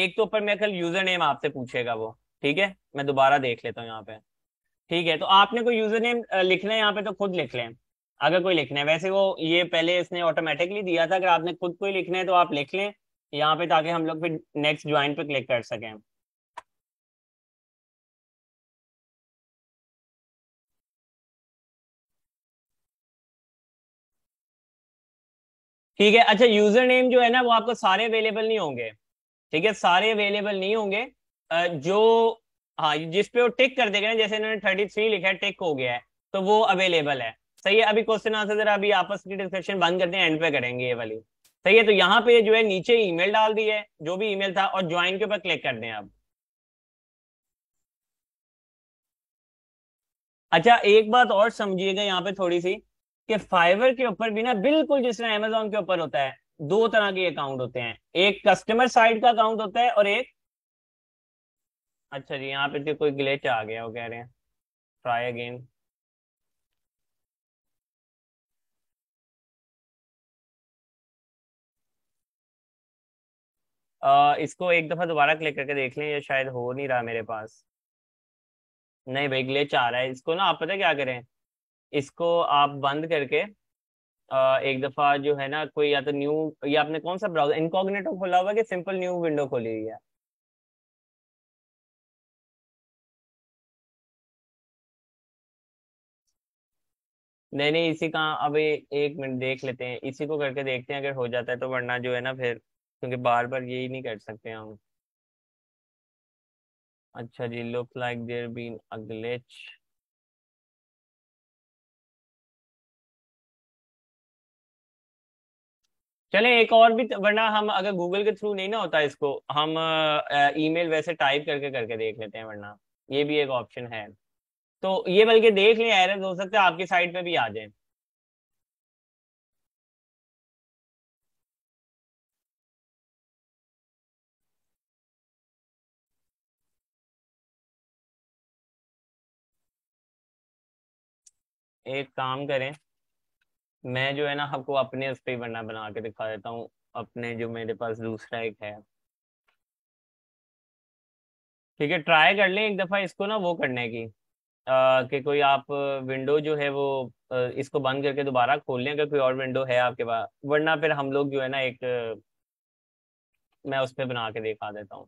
एक तो ऊपर मैं कल यूजर नेम आपसे पूछेगा वो ठीक है मैं दोबारा देख लेता हूँ यहाँ पे ठीक है तो आपने कोई यूजर नेम लिखना है यहाँ पे तो खुद लिख लें अगर कोई लिखना है वैसे वो ये पहले इसने ऑटोमेटिकली दिया था अगर आपने खुद कोई लिखना है तो आप लिख लें यहाँ पे ताकि हम लोग फिर नेक्स्ट ज्वाइन पे क्लिक कर सकें ठीक है अच्छा यूजर नेम जो है ना वो आपको सारे अवेलेबल नहीं होंगे ठीक है सारे अवेलेबल नहीं होंगे जो हाँ जिसपे वो टिक कर देगा ना जैसे इन्होंने थर्टी थ्री लिखा है टिक हो गया है तो वो अवेलेबल है सही है अभी क्वेश्चन आंसर जरा अभी आपस की डिस्कशन बंद करते हैं एंड पे करेंगे ये वाली सही है तो यहाँ पे जो है नीचे ईमेल डाल दी है जो भी ईमेल था और ज्वाइन के ऊपर क्लिक कर दें आप अच्छा एक बात और समझिएगा यहाँ पे थोड़ी सी कि फाइवर के ऊपर भी ना बिल्कुल जिस तरह अमेजोन के ऊपर होता है दो तरह के अकाउंट होते हैं एक कस्टमर साइड का अकाउंट होता है और एक अच्छा जी यहाँ पे तो कोई ग्लेच आ गया वो कह रहे हैं ट्राई अगेन आ, इसको एक दफा दोबारा क्लिक करके देख लें ये शायद हो नहीं रहा मेरे पास नहीं भाई ग्लिच आ रहा है इसको ना आप पता क्या करें इसको आप बंद करके आ, एक दफा जो है ना कोई या तो न्यू या आपने कौन सा ब्राउजर इनकॉग्नेटो खोला हुआ कि सिंपल न्यू विंडो खोली हुई है नहीं नहीं इसी का अभी एक मिनट देख लेते हैं इसी को करके देखते हैं अगर हो जाता है तो वरना जो है ना फिर क्योंकि बार बार यही नहीं कर सकते हम अच्छा जी look like there been a चले एक और भी वरना हम अगर गूगल के थ्रू नहीं ना होता इसको हम ईमेल वैसे टाइप करके करके देख लेते हैं वरना ये भी एक ऑप्शन है तो ये बल्कि देख लें एरर हो सकता है आपकी साइड पे भी आ जाए एक काम करें मैं जो है ना आपको अपने उस पर बना बना के दिखा देता हूँ अपने जो मेरे पास दूसरा एक है ठीक है ट्राई कर लें एक दफ़ा इसको ना वो करने की कि कोई आप विंडो जो है वो आ, इसको बंद करके दोबारा खोल लें अगर कोई और विंडो है आपके पास वरना फिर हम लोग जो है ना एक मैं उस पर बना के दिखा देता हूँ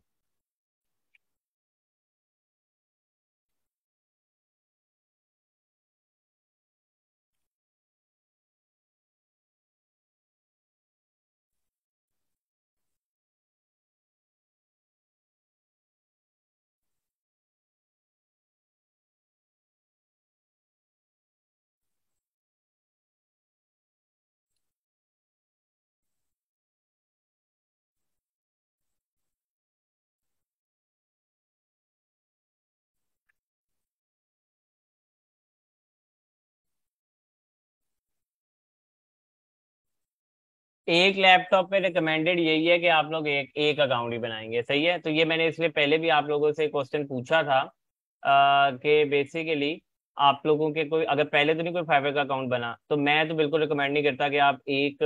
एक लैपटॉप पे रिकमेंडेड यही है कि आप लोग एक एक अकाउंट ही बनाएंगे सही है तो ये मैंने इसलिए पहले भी आप लोगों से क्वेश्चन पूछा था कि बेसिकली आप लोगों के कोई अगर पहले तो नहीं कोई फाइवर का अकाउंट बना तो मैं तो बिल्कुल रिकमेंड नहीं करता कि आप एक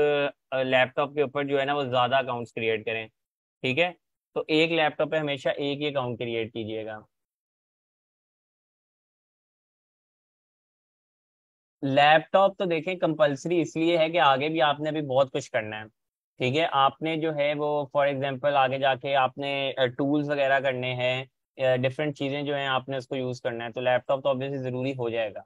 लैपटॉप के ऊपर जो है ना वो ज़्यादा अकाउंट्स क्रिएट करें ठीक है तो एक लैपटॉप पे हमेशा एक ही अकाउंट क्रिएट कीजिएगा लैपटॉप तो देखें कंपलसरी इसलिए है कि आगे भी आपने अभी बहुत कुछ करना है ठीक है आपने जो है वो फॉर एग्जांपल आगे जाके आपने टूल्स वगैरह करने हैं डिफरेंट चीज़ें जो हैं आपने उसको यूज़ करना है तो लैपटॉप तो ऑब्वियसली ज़रूरी हो जाएगा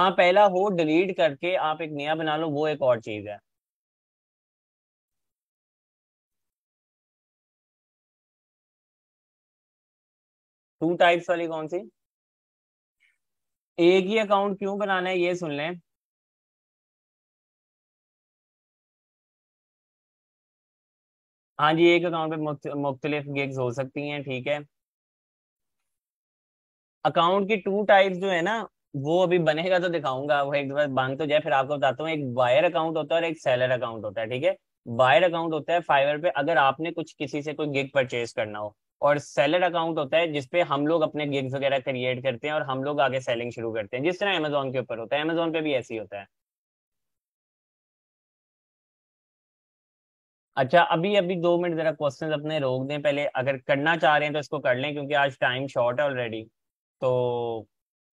हाँ पहला हो डिलीट करके आप एक नया बना लो वो एक और चीज़ है टू टाइप्स वाली कौन सी एक ही अकाउंट क्यों बनाना है ये सुन लें हाँ जी एक अकाउंट पे मुख्तलिफ गिग्स हो सकती हैं ठीक है अकाउंट की टू टाइप्स जो है ना वो अभी बनेगा तो दिखाऊंगा वो एक बार बंद तो जाए फिर आपको बताता हूँ एक बायर अकाउंट होता है और एक सेलर अकाउंट होता है ठीक है बायर अकाउंट होता है फाइवर पे अगर आपने कुछ किसी से कोई गिग परचेज करना हो और सेलर अकाउंट होता है जिसपे हम लोग अपने गिग्स वगैरह क्रिएट करते हैं और हम लोग आगे सेलिंग शुरू करते हैं जिस तरह अमेजोन के ऊपर होता है अमेजोन पे भी ऐसी होता है अच्छा अभी अभी दो मिनट जरा क्वेश्चन अपने रोक दें पहले अगर करना चाह रहे हैं तो इसको कर लें क्योंकि आज टाइम शॉर्ट है ऑलरेडी तो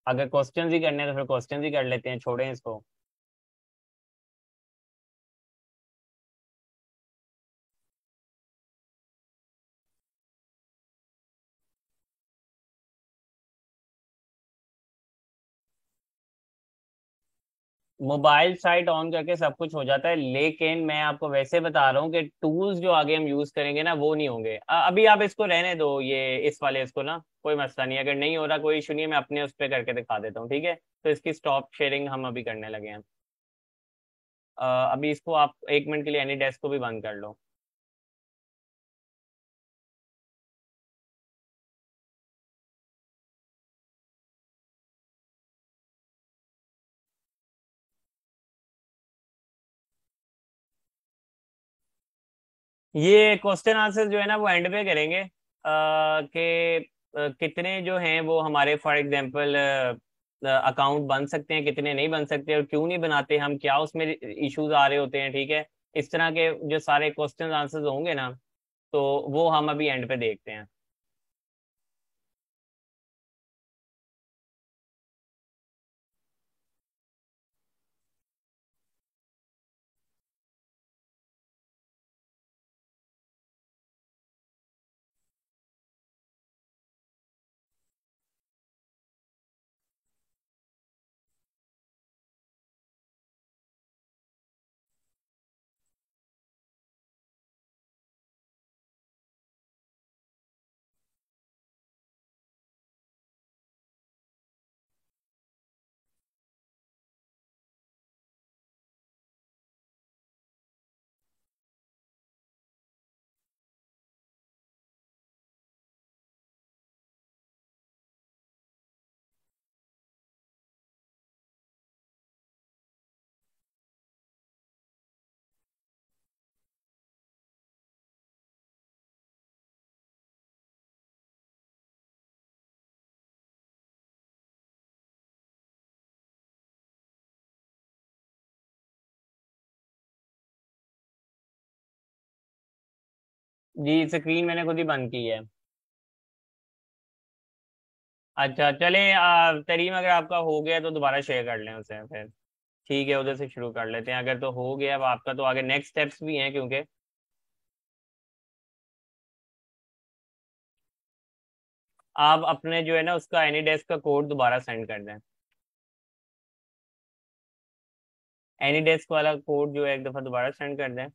अगर क्वेश्चन ही करने हैं तो फिर क्वेश्चन ही कर लेते हैं छोड़ें इसको मोबाइल साइट ऑन करके सब कुछ हो जाता है लेकिन मैं आपको वैसे बता रहा हूँ कि टूल्स जो आगे हम यूज करेंगे ना वो नहीं होंगे अभी आप इसको रहने दो ये इस वाले इसको ना कोई मसला नहीं अगर नहीं हो रहा कोई इशू नहीं है मैं अपने उस पर करके दिखा देता हूँ ठीक है तो इसकी स्टॉप शेयरिंग हम अभी करने लगे हैं अभी इसको आप एक मिनट के लिए एनी डेस्क को भी बंद कर लो ये क्वेश्चन आंसर जो है ना वो एंड पे करेंगे कि कितने जो हैं वो हमारे फॉर एग्जांपल अकाउंट बन सकते हैं कितने नहीं बन सकते और क्यों नहीं बनाते हम क्या उसमें इश्यूज आ रहे होते हैं ठीक है इस तरह के जो सारे क्वेश्चन आंसर होंगे ना तो वो हम अभी एंड पे देखते हैं जी स्क्रीन मैंने खुद ही बंद की है अच्छा चले तरीम अगर आपका हो गया तो दोबारा शेयर कर लें उसे फिर ठीक है उधर से शुरू कर लेते हैं अगर तो हो गया अब आपका तो आगे नेक्स्ट स्टेप्स भी हैं क्योंकि आप अपने जो है ना उसका एनी डेस्क का कोड दोबारा सेंड कर दें एनी डेस्क वाला कोड जो है एक दफ़ा दोबारा सेंड कर दें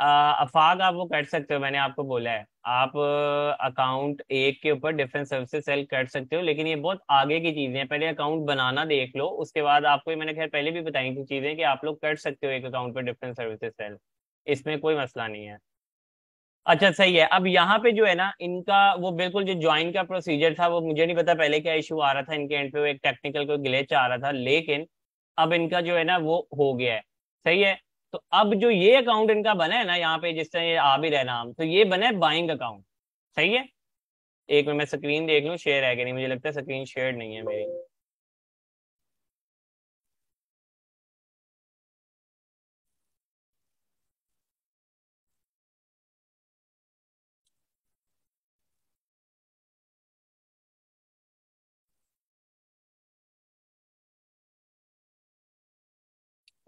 अफाक आप वो कर सकते हो मैंने आपको बोला है आप अकाउंट एक के ऊपर डिफरेंट सर्विसेज सेल कर सकते हो लेकिन ये बहुत आगे की चीज़ें हैं पहले अकाउंट बनाना देख लो उसके बाद आपको मैंने खैर पहले भी बताई थी चीज़ें कि आप लोग कर सकते हो एक अकाउंट पर डिफरेंट सर्विसेज सेल इसमें कोई मसला नहीं है अच्छा सही है अब यहाँ पे जो है ना इनका वो बिल्कुल जो ज्वाइन का प्रोसीजर था वो मुझे नहीं पता पहले क्या इशू आ रहा था इनके एंड पे वो एक टेक्निकल कोई ग्लेच आ रहा था लेकिन अब इनका जो है ना वो हो गया है सही है तो अब जो ये अकाउंट इनका बना है ना यहाँ पे जिस तरह ये आ भी रहा है नाम तो ये बना है बाइंग अकाउंट सही है एक में मैं स्क्रीन देख लू शेयर है कि नहीं मुझे लगता है स्क्रीन शेयर नहीं है मेरी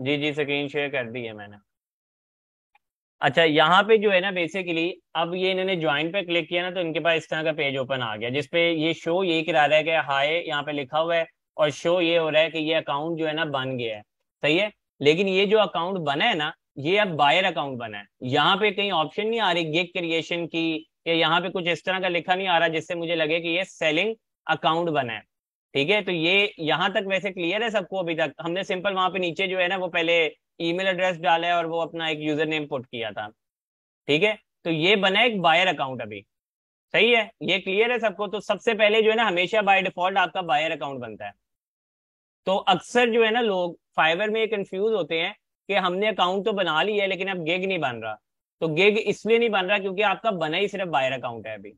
जी जी स्क्रीन शेयर कर दी है मैंने अच्छा यहाँ पे जो है ना बेसिकली अब ये इन्होंने ज्वाइन पे क्लिक किया ना तो इनके पास इस तरह का पेज ओपन आ गया जिसपे ये शो ये करा रहा है कि हाय यहाँ पे लिखा हुआ है और शो ये हो रहा है कि ये अकाउंट जो है ना बन गया है सही है लेकिन ये जो अकाउंट बना है ना ये अब बायर अकाउंट बना है यहाँ पे कहीं ऑप्शन नहीं आ रही गिग क्रिएशन की या यहाँ पे कुछ इस तरह का लिखा नहीं आ रहा जिससे मुझे लगे कि ये सेलिंग अकाउंट बना है ठीक है तो ये यहाँ तक वैसे क्लियर है सबको अभी तक हमने सिंपल वहां पे नीचे जो है ना वो पहले ईमेल एड्रेस डाला है और वो अपना एक यूजर नेम पुट किया था ठीक है तो ये बना एक बायर अकाउंट अभी सही है ये क्लियर है सबको तो सबसे पहले जो है ना हमेशा बाय डिफॉल्ट आपका बायर अकाउंट बनता है तो अक्सर जो है ना लोग फाइवर में कंफ्यूज होते हैं कि हमने अकाउंट तो बना लिया है लेकिन अब गिग नहीं बन रहा तो गिग इसलिए नहीं बन रहा क्योंकि आपका बना ही सिर्फ बायर अकाउंट है अभी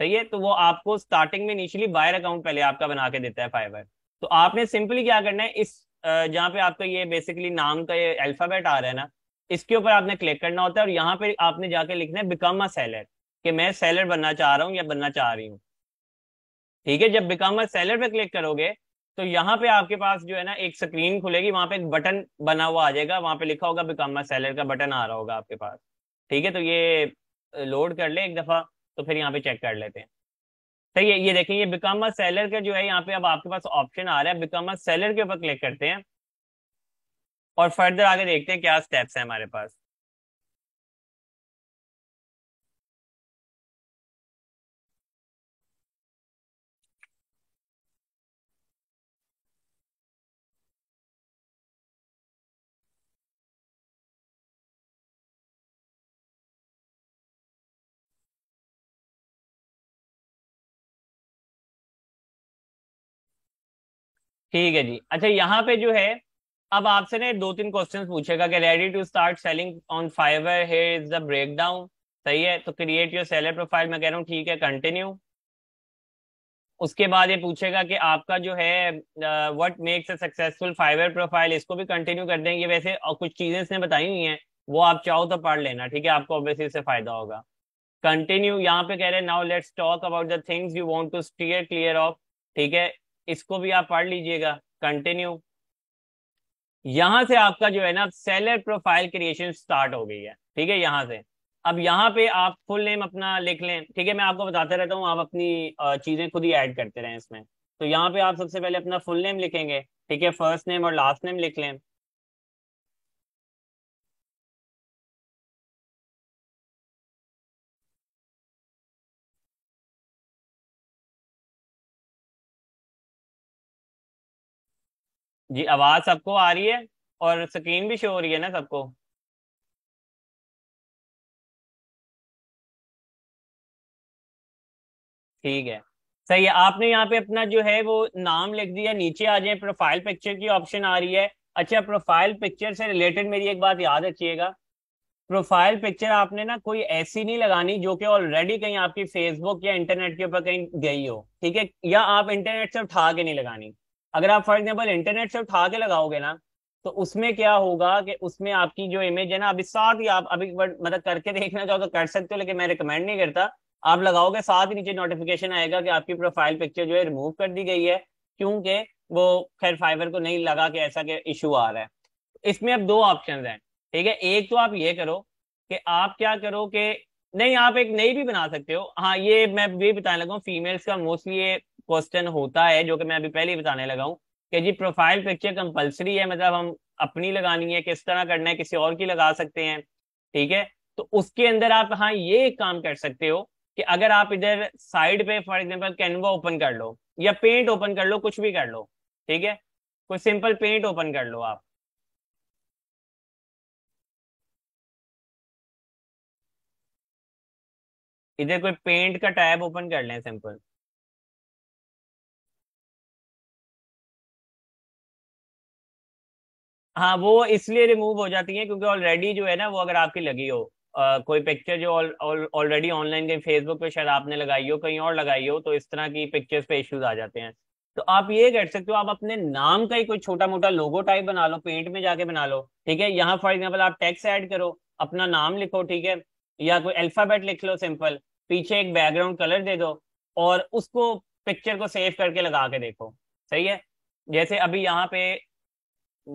सही है तो वो आपको स्टार्टिंग में इनिशियली बायर अकाउंट पहले आपका बना के देता है फाइवर तो आपने सिंपली क्या करना है इस जहाँ पे आपका ये बेसिकली नाम का ये अल्फाबेट आ रहा है ना इसके ऊपर आपने क्लिक करना होता है और यहाँ पे आपने जाके लिखना है बिकम अ सेलर कि मैं सेलर बनना चाह रहा हूँ या बनना चाह रही हूँ ठीक है जब बिकम अ सेलर पे क्लिक करोगे तो यहाँ पे आपके पास जो है ना एक स्क्रीन खुलेगी वहां पे एक बटन बना हुआ आ जाएगा वहां पे लिखा होगा बिकम अ सेलर का बटन आ रहा होगा आपके पास ठीक है तो ये लोड कर ले एक दफा तो फिर यहाँ पे चेक कर लेते हैं सही है ये देखें ये बिकम अ सेलर का जो है यहाँ पे अब आपके पास ऑप्शन आ रहा है बिकम अ सेलर के ऊपर क्लिक करते हैं और फर्दर आगे देखते हैं क्या स्टेप्स हैं हमारे पास ठीक है जी अच्छा यहाँ पे जो है अब आपसे ना दो तीन क्वेश्चन पूछेगा कि ready to start selling on Fiverr here is the breakdown सही है तो क्रिएट योर सेलर प्रोफाइल मैं कह रहा हूँ ठीक है कंटिन्यू उसके बाद ये पूछेगा कि आपका जो है what makes a successful Fiverr profile इसको भी कंटिन्यू कर देंगे वैसे और कुछ चीजें इसने बताई हुई हैं वो आप चाहो तो पढ़ लेना ठीक है आपको ऑब्वियसली इससे फायदा होगा कंटिन्यू यहाँ पे कह रहे हैं now let's talk about the things you want to steer clear of ठीक है इसको भी आप पढ़ लीजिएगा कंटिन्यू यहां से आपका जो है ना सेलर प्रोफाइल क्रिएशन स्टार्ट हो गई है ठीक है यहां से अब यहाँ पे आप फुल नेम अपना लिख लें ठीक है मैं आपको बताते रहता हूँ आप अपनी चीजें खुद ही ऐड करते रहें इसमें तो यहाँ पे आप सबसे पहले अपना फुल नेम लिखेंगे ठीक है फर्स्ट नेम और लास्ट नेम लिख लें जी आवाज सबको आ रही है और स्क्रीन भी शो हो रही है ना सबको ठीक है सही है आपने यहाँ पे अपना जो है वो नाम लिख दिया नीचे आ जाए प्रोफाइल पिक्चर की ऑप्शन आ रही है अच्छा प्रोफाइल पिक्चर से रिलेटेड मेरी एक बात याद रखिएगा प्रोफाइल पिक्चर आपने ना कोई ऐसी नहीं लगानी जो कि ऑलरेडी कहीं आपकी फेसबुक या इंटरनेट के ऊपर कहीं गई हो ठीक है या आप इंटरनेट से उठा के नहीं लगानी अगर आप फॉर एग्जाम्पल इंटरनेट से उठा के लगाओगे ना तो उसमें क्या होगा कि उसमें आपकी जो इमेज है ना अभी साथ ही आप अभी मतलब करके देखना चाहो तो कर सकते हो लेकिन मैं रिकमेंड नहीं करता आप लगाओगे साथ ही नीचे नोटिफिकेशन आएगा कि आपकी प्रोफाइल पिक्चर जो है रिमूव कर दी गई है क्योंकि वो खैर फाइबर को नहीं लगा कि ऐसा के इशू आ रहा है इसमें अब दो ऑप्शन हैं ठीक है एक तो आप ये करो कि आप क्या करो कि नहीं आप एक नई भी बना सकते हो हाँ ये मैं ये बताने लगा हूँ फीमेल्स का मोस्टली ये क्वेश्चन होता है जो कि मैं अभी पहले ही बताने लगा हूँ कि जी प्रोफाइल पिक्चर कंपलसरी है मतलब हम अपनी लगानी है किस तरह करना है किसी और की लगा सकते हैं ठीक है तो उसके अंदर आप हाँ ये एक काम कर सकते हो कि अगर आप इधर साइड पे फॉर एग्जाम्पल कैनवा ओपन कर लो या पेंट ओपन कर लो कुछ भी कर लो ठीक है कोई सिंपल पेंट ओपन कर लो आप इधर कोई पेंट का टैब ओपन कर लें सिंपल हाँ वो इसलिए रिमूव हो जाती है क्योंकि ऑलरेडी जो है ना वो अगर आपकी लगी हो आ, कोई पिक्चर जो ऑलरेडी ऑनलाइन कहीं फेसबुक पे शायद आपने लगाई हो कहीं और लगाई हो तो इस तरह की पिक्चर्स पे इश्यूज आ जाते हैं तो आप ये कर सकते हो आप अपने नाम का ही कोई छोटा मोटा लोगो टाइप बना लो पेंट में जाके बना लो ठीक है यहाँ फॉर एग्जाम्पल आप टेक्स्ट ऐड करो अपना नाम लिखो ठीक है या कोई अल्फाबेट लिख लो सिंपल पीछे एक बैकग्राउंड कलर दे दो और उसको पिक्चर को सेव करके लगा के देखो सही है जैसे अभी यहाँ पे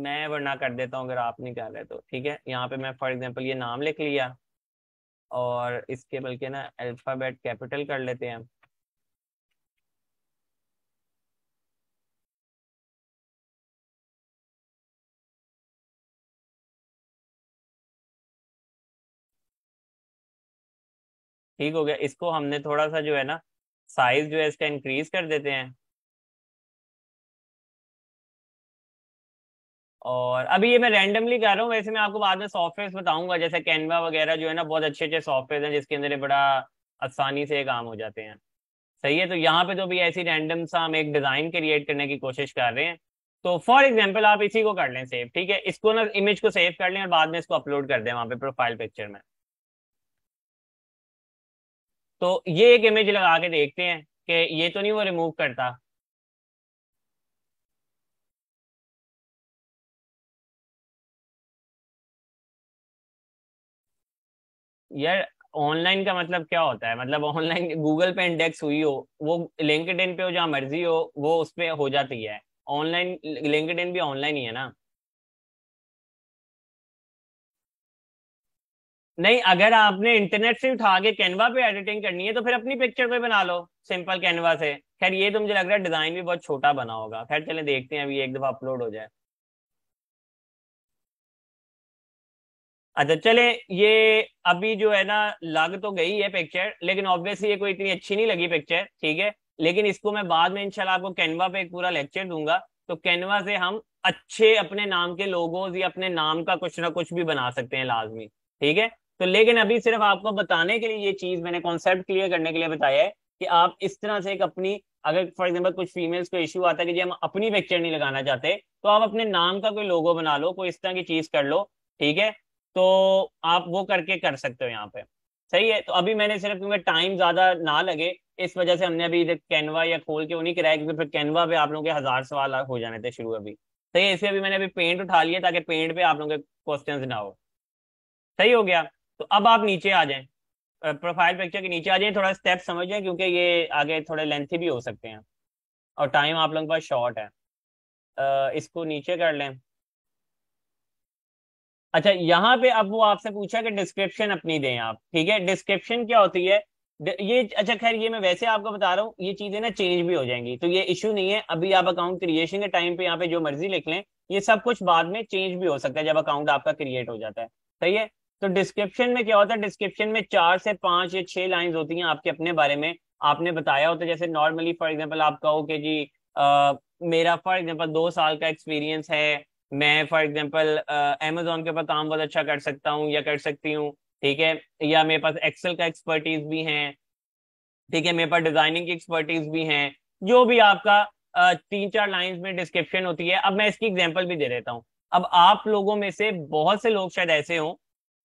मैं वरना कर देता हूँ अगर आप नहीं कर रहे तो ठीक है यहाँ पे मैं फॉर एग्जाम्पल ये नाम लिख लिया और इसके बल्कि ना अल्फ़ाबेट कैपिटल कर लेते हैं ठीक हो गया इसको हमने थोड़ा सा जो है ना साइज जो है इसका इंक्रीज कर देते हैं और अभी ये मैं रैंडमली कर रहा हूँ वैसे मैं आपको बाद में सॉफ्टवेयर बताऊंगा जैसे कैनवा वगैरह जो है ना बहुत अच्छे अच्छे सॉफ्टवेयर हैं जिसके अंदर बड़ा आसानी से काम हो जाते हैं सही है तो यहाँ पे तो भी ऐसी रैंडम सा हम एक डिज़ाइन क्रिएट करने की कोशिश कर रहे हैं तो फॉर एग्जाम्पल आप इसी को कर लें सेव ठीक है इसको ना इमेज को सेव कर लें और बाद में इसको अपलोड कर दें वहां पर प्रोफाइल पिक्चर में तो ये एक इमेज लगा के देखते हैं कि ये तो नहीं वो रिमूव करता यार ऑनलाइन का मतलब क्या होता है मतलब ऑनलाइन गूगल पे इंडेक्स हुई हो वो लिंकड पे हो जहाँ मर्जी हो वो उस पर हो जाती है ऑनलाइन लिंकड भी ऑनलाइन ही है ना नहीं अगर आपने इंटरनेट से उठा के कैनवा पे एडिटिंग करनी है तो फिर अपनी पिक्चर पे बना लो सिंपल कैनवा से खैर ये तो मुझे लग रहा है डिजाइन भी बहुत छोटा बना होगा खैर चले देखते हैं अभी एक दफा अपलोड हो जाए अच्छा चले ये अभी जो है ना लग तो गई है पिक्चर लेकिन ऑब्वियसली ये कोई इतनी अच्छी नहीं लगी पिक्चर ठीक है लेकिन इसको मैं बाद में इंशाल्लाह आपको कैनवा पे एक पूरा लेक्चर दूंगा तो कैनवा से हम अच्छे अपने नाम के लोगों या अपने नाम का कुछ ना कुछ भी बना सकते हैं लाजमी ठीक है तो लेकिन अभी सिर्फ आपको बताने के लिए ये चीज मैंने कॉन्सेप्ट क्लियर करने के लिए बताया है कि आप इस तरह से एक अपनी अगर फॉर एग्जाम्पल कुछ फीमेल्स को इश्यू आता है कि जी हम अपनी पिक्चर नहीं लगाना चाहते तो आप अपने नाम का कोई लोगो बना लो कोई इस तरह की चीज कर लो ठीक है तो आप वो करके कर सकते हो यहाँ पे सही है तो अभी मैंने सिर्फ क्योंकि टाइम ज्यादा ना लगे इस वजह से हमने अभी इधर कैनवा या खोल के वो नहीं कराया क्योंकि फिर कैनवा पे आप लोगों के हजार सवाल हो जाने थे शुरू अभी सही है इसे अभी मैंने अभी पेंट उठा लिया ताकि पेंट पे आप लोगों के क्वेश्चन ना हो सही हो गया तो अब आप नीचे आ जाएं प्रोफाइल पिक्चर के नीचे आ जाएं थोड़ा स्टेप समझ जाएं क्योंकि ये आगे थोड़े लेंथी भी हो सकते हैं और टाइम आप लोगों के पास शॉर्ट है इसको नीचे कर लें अच्छा यहाँ पे अब वो आपसे पूछा कि डिस्क्रिप्शन अपनी दें आप ठीक है डिस्क्रिप्शन क्या होती है ये अच्छा खैर ये मैं वैसे आपको बता रहा हूँ ये चीजें ना चेंज भी हो जाएंगी तो ये इश्यू नहीं है अभी आप अकाउंट क्रिएशन के टाइम पे यहाँ पे जो मर्जी लिख लें ये सब कुछ बाद में चेंज भी हो सकता है जब अकाउंट आपका क्रिएट हो जाता है सही है तो डिस्क्रिप्शन में क्या होता है डिस्क्रिप्शन में चार से पांच या छह लाइन होती हैं आपके अपने बारे में आपने बताया होता है जैसे नॉर्मली फॉर एग्जाम्पल आप कहो कि जी आ, मेरा फॉर एग्जाम्पल दो साल का एक्सपीरियंस है मैं फॉर एग्जाम्पल अमेजोन के ऊपर काम बहुत अच्छा कर सकता हूँ या कर सकती हूँ ठीक है या मेरे पास एक्सेल का एक्सपर्टीज भी है ठीक है मेरे पास डिजाइनिंग की एक्सपर्टीज भी है जो भी आपका तीन चार लाइन में डिस्क्रिप्शन होती है अब मैं इसकी एग्जाम्पल भी दे देता हूँ अब आप लोगों में से बहुत से लोग शायद ऐसे हों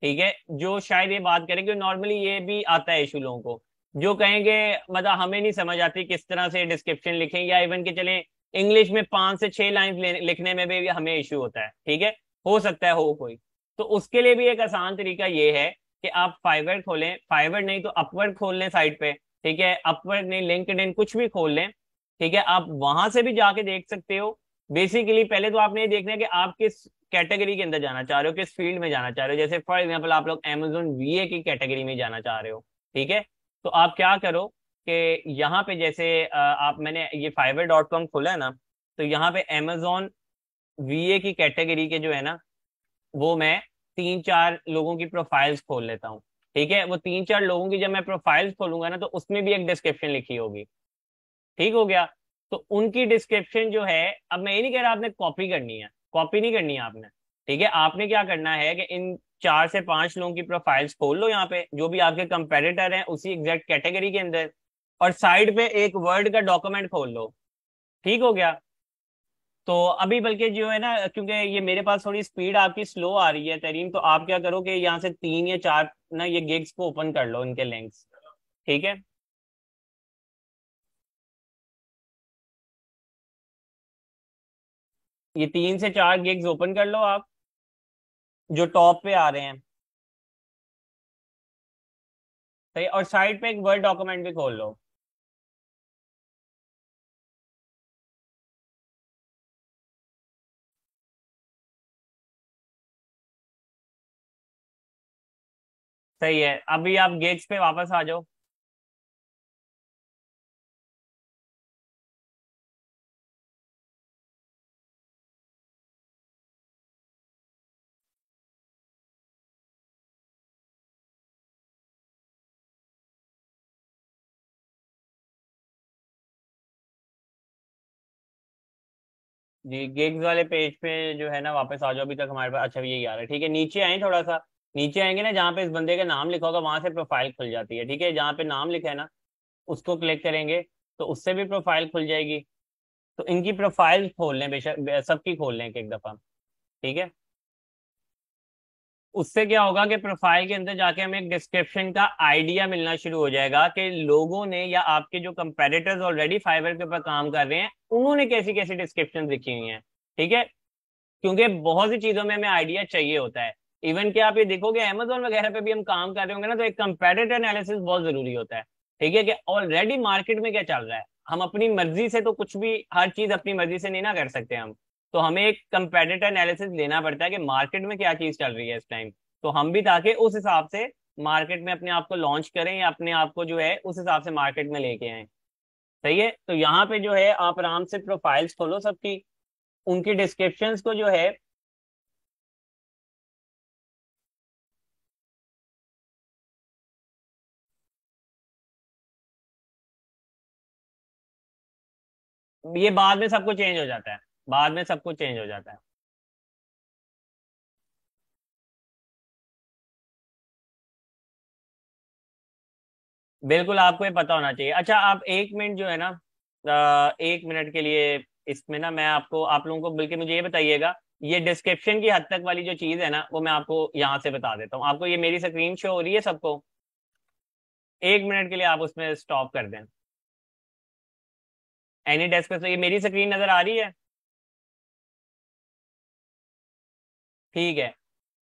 ठीक है जो शायद ये बात करें कि नॉर्मली ये भी आता है इशू लोगों को जो कहेंगे मतलब हमें नहीं समझ आती किस तरह से डिस्क्रिप्शन लिखें या इवन के चले इंग्लिश में पांच से छह लाइन लिखने में भी हमें इशू होता है ठीक है हो सकता है हो कोई तो उसके लिए भी एक आसान तरीका ये है कि आप फाइवर खोलें फाइवर नहीं तो अपवर्ड खोल लें साइट पे ठीक है अपवर्ड नहीं लिंकड कुछ भी खोल लें ठीक है आप वहां से भी जाके देख सकते हो बेसिकली पहले तो आपने ये देखना है कि आप किस कैटेगरी के अंदर जाना चाह रहे हो किस फील्ड में जाना चाह रहे हो जैसे फॉर एग्जाम्पल आप लोग एमेजोन वी की कैटेगरी में जाना चाह रहे हो ठीक है तो आप क्या करो कि यहाँ पे जैसे आप मैंने ये फाइवर डॉट कॉम खोला है ना तो यहाँ पे अमेजोन वी की कैटेगरी के जो है ना वो मैं तीन चार लोगों की प्रोफाइल्स खोल लेता हूँ ठीक है वो तीन चार लोगों की जब मैं प्रोफाइल्स खोलूंगा ना तो उसमें भी एक डिस्क्रिप्शन लिखी होगी ठीक हो गया तो उनकी डिस्क्रिप्शन जो है अब मैं ये नहीं कह रहा आपने कॉपी करनी है कॉपी नहीं करनी है आपने ठीक है आपने क्या करना है कि इन चार से पांच लोगों की प्रोफाइल्स खोल लो यहाँ पे जो भी आपके कंपेरेटर हैं उसी एग्जैक्ट कैटेगरी के अंदर और साइड पे एक वर्ड का डॉक्यूमेंट खोल लो ठीक हो गया तो अभी बल्कि जो है ना क्योंकि ये मेरे पास थोड़ी स्पीड आपकी स्लो आ रही है तरीन तो आप क्या करो कि यहाँ से तीन या चार ना ये गिग्स को ओपन कर लो इनके लिंक्स ठीक है ये तीन से चार गिग्स ओपन कर लो आप जो टॉप पे आ रहे हैं सही और साइड पे एक वर्ड डॉक्यूमेंट भी खोल लो सही है अभी आप गेट्स पे वापस आ जाओ जी गिग्स वाले पेज पे जो है ना वापस आ जाओ अभी तक हमारे पास अच्छा यही आ रहा है ठीक है नीचे आए थोड़ा सा नीचे आएंगे ना जहाँ पे इस बंदे का नाम लिखा होगा वहां से प्रोफाइल खुल जाती है ठीक है जहाँ पे नाम लिखा है ना उसको क्लिक करेंगे तो उससे भी प्रोफाइल खुल जाएगी तो इनकी प्रोफाइल खोल लें बेशक सबकी खोल लें एक दफ़ा ठीक है उससे क्या होगा कि प्रोफाइल के अंदर जाके हमें एक डिस्क्रिप्शन का आइडिया मिलना शुरू हो जाएगा कि लोगों ने या आपके जो कंपेरेटर्स ऑलरेडी फाइबर के ऊपर काम कर रहे हैं उन्होंने कैसी कैसी डिस्क्रिप्शन लिखी हुई हैं ठीक है क्योंकि बहुत सी चीज़ों में हमें आइडिया चाहिए होता है इवन कि आप ये देखोगे अमेजोन वगैरह पे भी हम काम कर रहे होंगे ना तो एक कंपेरेटर एनालिसिस बहुत जरूरी होता है ठीक है कि ऑलरेडी मार्केट में क्या चल रहा है हम अपनी मर्जी से तो कुछ भी हर चीज़ अपनी मर्जी से नहीं ना कर सकते हम तो हमें एक कंपेटेटिव एनालिसिस लेना पड़ता है कि मार्केट में क्या चीज चल रही है इस टाइम तो हम भी ताकि उस हिसाब से मार्केट में अपने आप को लॉन्च करें या अपने आप को जो है उस हिसाब से मार्केट में लेके आए सही है तो यहाँ पे जो है आप आराम से प्रोफाइल्स खोलो सबकी उनकी डिस्क्रिप्शन को जो है ये बाद में सब कुछ चेंज हो जाता है बाद में सब कुछ चेंज हो जाता है बिल्कुल आपको ये पता होना चाहिए अच्छा आप एक मिनट जो है ना एक मिनट के लिए इसमें ना मैं आपको आप लोगों को बल्कि मुझे ये बताइएगा ये डिस्क्रिप्शन की हद तक वाली जो चीज़ है ना वो मैं आपको यहाँ से बता देता हूँ आपको ये मेरी स्क्रीन शो हो रही है सबको एक मिनट के लिए आप उसमें स्टॉप कर दें एनी डेस्क पे तो ये मेरी स्क्रीन नज़र आ रही है ठीक है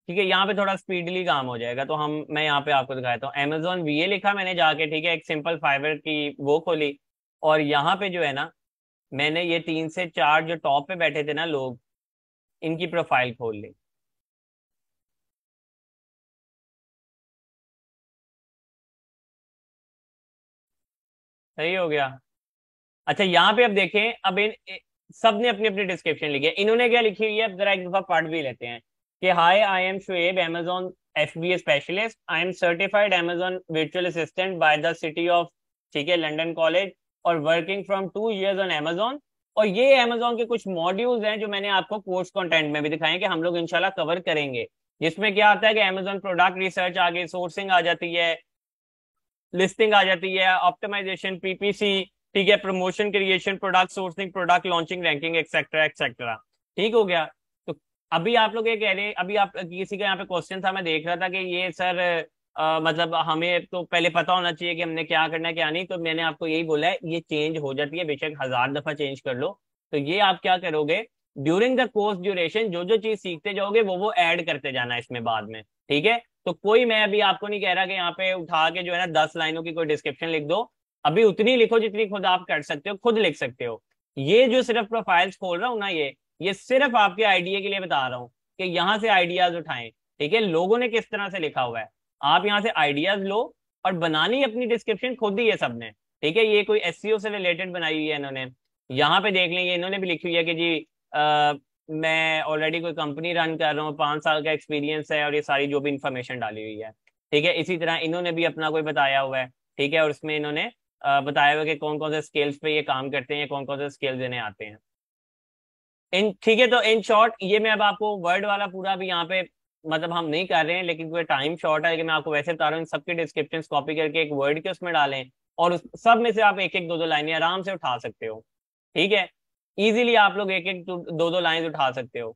ठीक है यहाँ पे थोड़ा स्पीडली काम हो जाएगा तो हम मैं यहाँ पे आपको दिखाता हूँ अमेजोन वी लिखा मैंने जाके ठीक है एक सिंपल फाइबर की वो खोली और यहाँ पे जो है ना मैंने ये तीन से चार जो टॉप पे बैठे थे ना लोग इनकी प्रोफाइल खोल ली सही हो गया अच्छा यहाँ पे अब देखें अब इन सब ने अपनी अपनी डिस्क्रिप्शन लिखी है इन्होंने क्या लिखी हुई है अब जरा एक दफा पढ़ भी लेते हैं कि hi I am Shoaib Amazon a specialist I am certified Amazon virtual assistant by the city of ठीक है लंडन कॉलेज और working from two years on Amazon और ये अमेजोन के कुछ मॉड्यूल्स हैं जो मैंने आपको कोर्स कंटेंट में भी दिखाए कि हम लोग इनशाला कवर करेंगे जिसमें क्या आता है कि अमेजोन प्रोडक्ट रिसर्च आगे सोर्सिंग आ जाती है लिस्टिंग आ जाती है ऑप्टिमाइजेशन पीपीसी ठीक है promotion creation product sourcing product launching ranking etcetera etcetera ठीक हो गया अभी आप लोग ये कह रहे अभी आप किसी का यहाँ पे क्वेश्चन था मैं देख रहा था कि ये सर आ, मतलब हमें तो पहले पता होना चाहिए कि हमने क्या करना है क्या नहीं तो मैंने आपको यही बोला है ये चेंज हो जाती है बेशक हजार दफा चेंज कर लो तो ये आप क्या करोगे ड्यूरिंग द कोर्स ड्यूरेशन जो जो चीज सीखते जाओगे वो वो एड करते जाना इसमें बाद में ठीक है तो कोई मैं अभी आपको नहीं कह रहा कि यहाँ पे उठा के जो है ना दस लाइनों की कोई डिस्क्रिप्शन लिख दो अभी उतनी लिखो जितनी खुद आप कर सकते हो खुद लिख सकते हो ये जो सिर्फ प्रोफाइल्स खोल रहा हूँ ना ये ये सिर्फ आपके आइडिया के लिए बता रहा हूँ कि यहाँ से आइडियाज उठाएं ठीक है लोगों ने किस तरह से लिखा हुआ है आप यहाँ से आइडियाज लो और बनानी अपनी डिस्क्रिप्शन खुद ही है सबने ठीक है ये कोई एस e से रिलेटेड बनाई हुई है इन्होंने यहाँ पे देख लेंगे इन्होंने भी लिखी हुई है कि जी आ, मैं ऑलरेडी कोई कंपनी रन कर रहा हूँ पांच साल का एक्सपीरियंस है और ये सारी जो भी इन्फॉर्मेशन डाली हुई है ठीक है इसी तरह इन्होंने भी अपना कोई बताया हुआ है ठीक है और उसमें इन्होंने बताया हुआ कि कौन कौन से स्केल्स पे ये काम करते हैं कौन कौन से स्केल्स इन्हें आते हैं इन ठीक है तो इन शॉर्ट ये मैं अब आपको वर्ड वाला पूरा भी यहाँ पे मतलब हम नहीं कर रहे हैं लेकिन क्योंकि टाइम शॉर्ट है लेकिन मैं आपको वैसे बता रहा हूँ सबके डिस्क्रिप्शन कॉपी करके एक वर्ड के उसमें डालें और उस सब में से आप एक एक दो दो लाइनें आराम से उठा सकते हो ठीक है इजीली आप लोग एक एक दो दो लाइन उठा सकते हो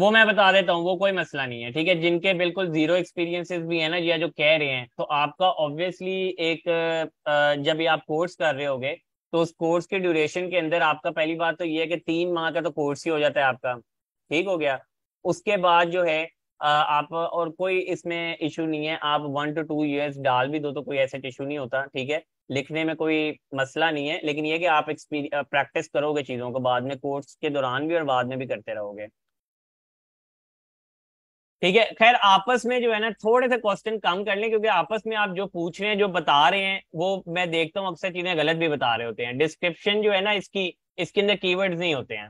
वो मैं बता देता हूँ वो कोई मसला नहीं है ठीक है जिनके बिल्कुल जीरो एक्सपीरियंसेस भी है ना या जो कह रहे हैं तो आपका ऑब्वियसली एक जब ये आप कोर्स कर रहे होगे तो उस कोर्स के ड्यूरेशन के अंदर आपका पहली बात तो ये है कि तीन माह का तो कोर्स ही हो जाता है आपका ठीक हो गया उसके बाद जो है आप और कोई इसमें इशू नहीं है आप वन टू टू ईयर्स डाल भी दो तो कोई ऐसे इशू नहीं होता ठीक है लिखने में कोई मसला नहीं है लेकिन ये कि आप प्रैक्टिस करोगे चीज़ों को बाद में कोर्स के दौरान भी और बाद में भी करते रहोगे ठीक है खैर आपस में जो है ना थोड़े से क्वेश्चन कम कर लें क्योंकि आपस में आप जो पूछ रहे हैं जो बता रहे हैं वो मैं देखता हूँ अक्सर चीजें गलत भी बता रहे होते हैं डिस्क्रिप्शन जो है ना इसकी इसके अंदर कीवर्ड्स नहीं होते हैं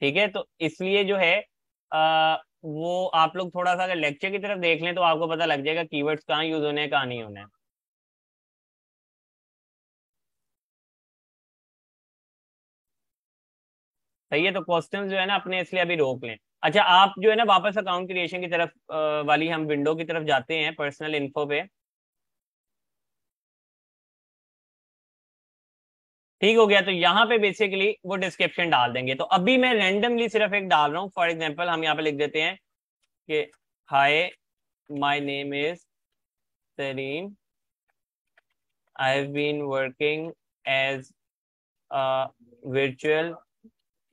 ठीक है तो इसलिए जो है आ, वो आप लोग थोड़ा सा अगर लेक्चर की तरफ देख लें तो आपको पता लग जाएगा कीवर्ड्स कहाँ यूज होने हैं कहाँ नहीं होने हैं सही है तो क्वेश्चन जो है ना अपने इसलिए अभी रोक लें अच्छा आप जो है ना वापस अकाउंट क्रिएशन की तरफ वाली हम विंडो की तरफ जाते हैं पर्सनल इन्फो पे ठीक हो गया तो यहाँ पे बेसिकली वो डिस्क्रिप्शन डाल देंगे तो अभी मैं रेंडमली सिर्फ एक डाल रहा हूँ फॉर एग्जाम्पल हम यहाँ पे लिख देते हैं कि hi my name is Sarim I have been working as virtual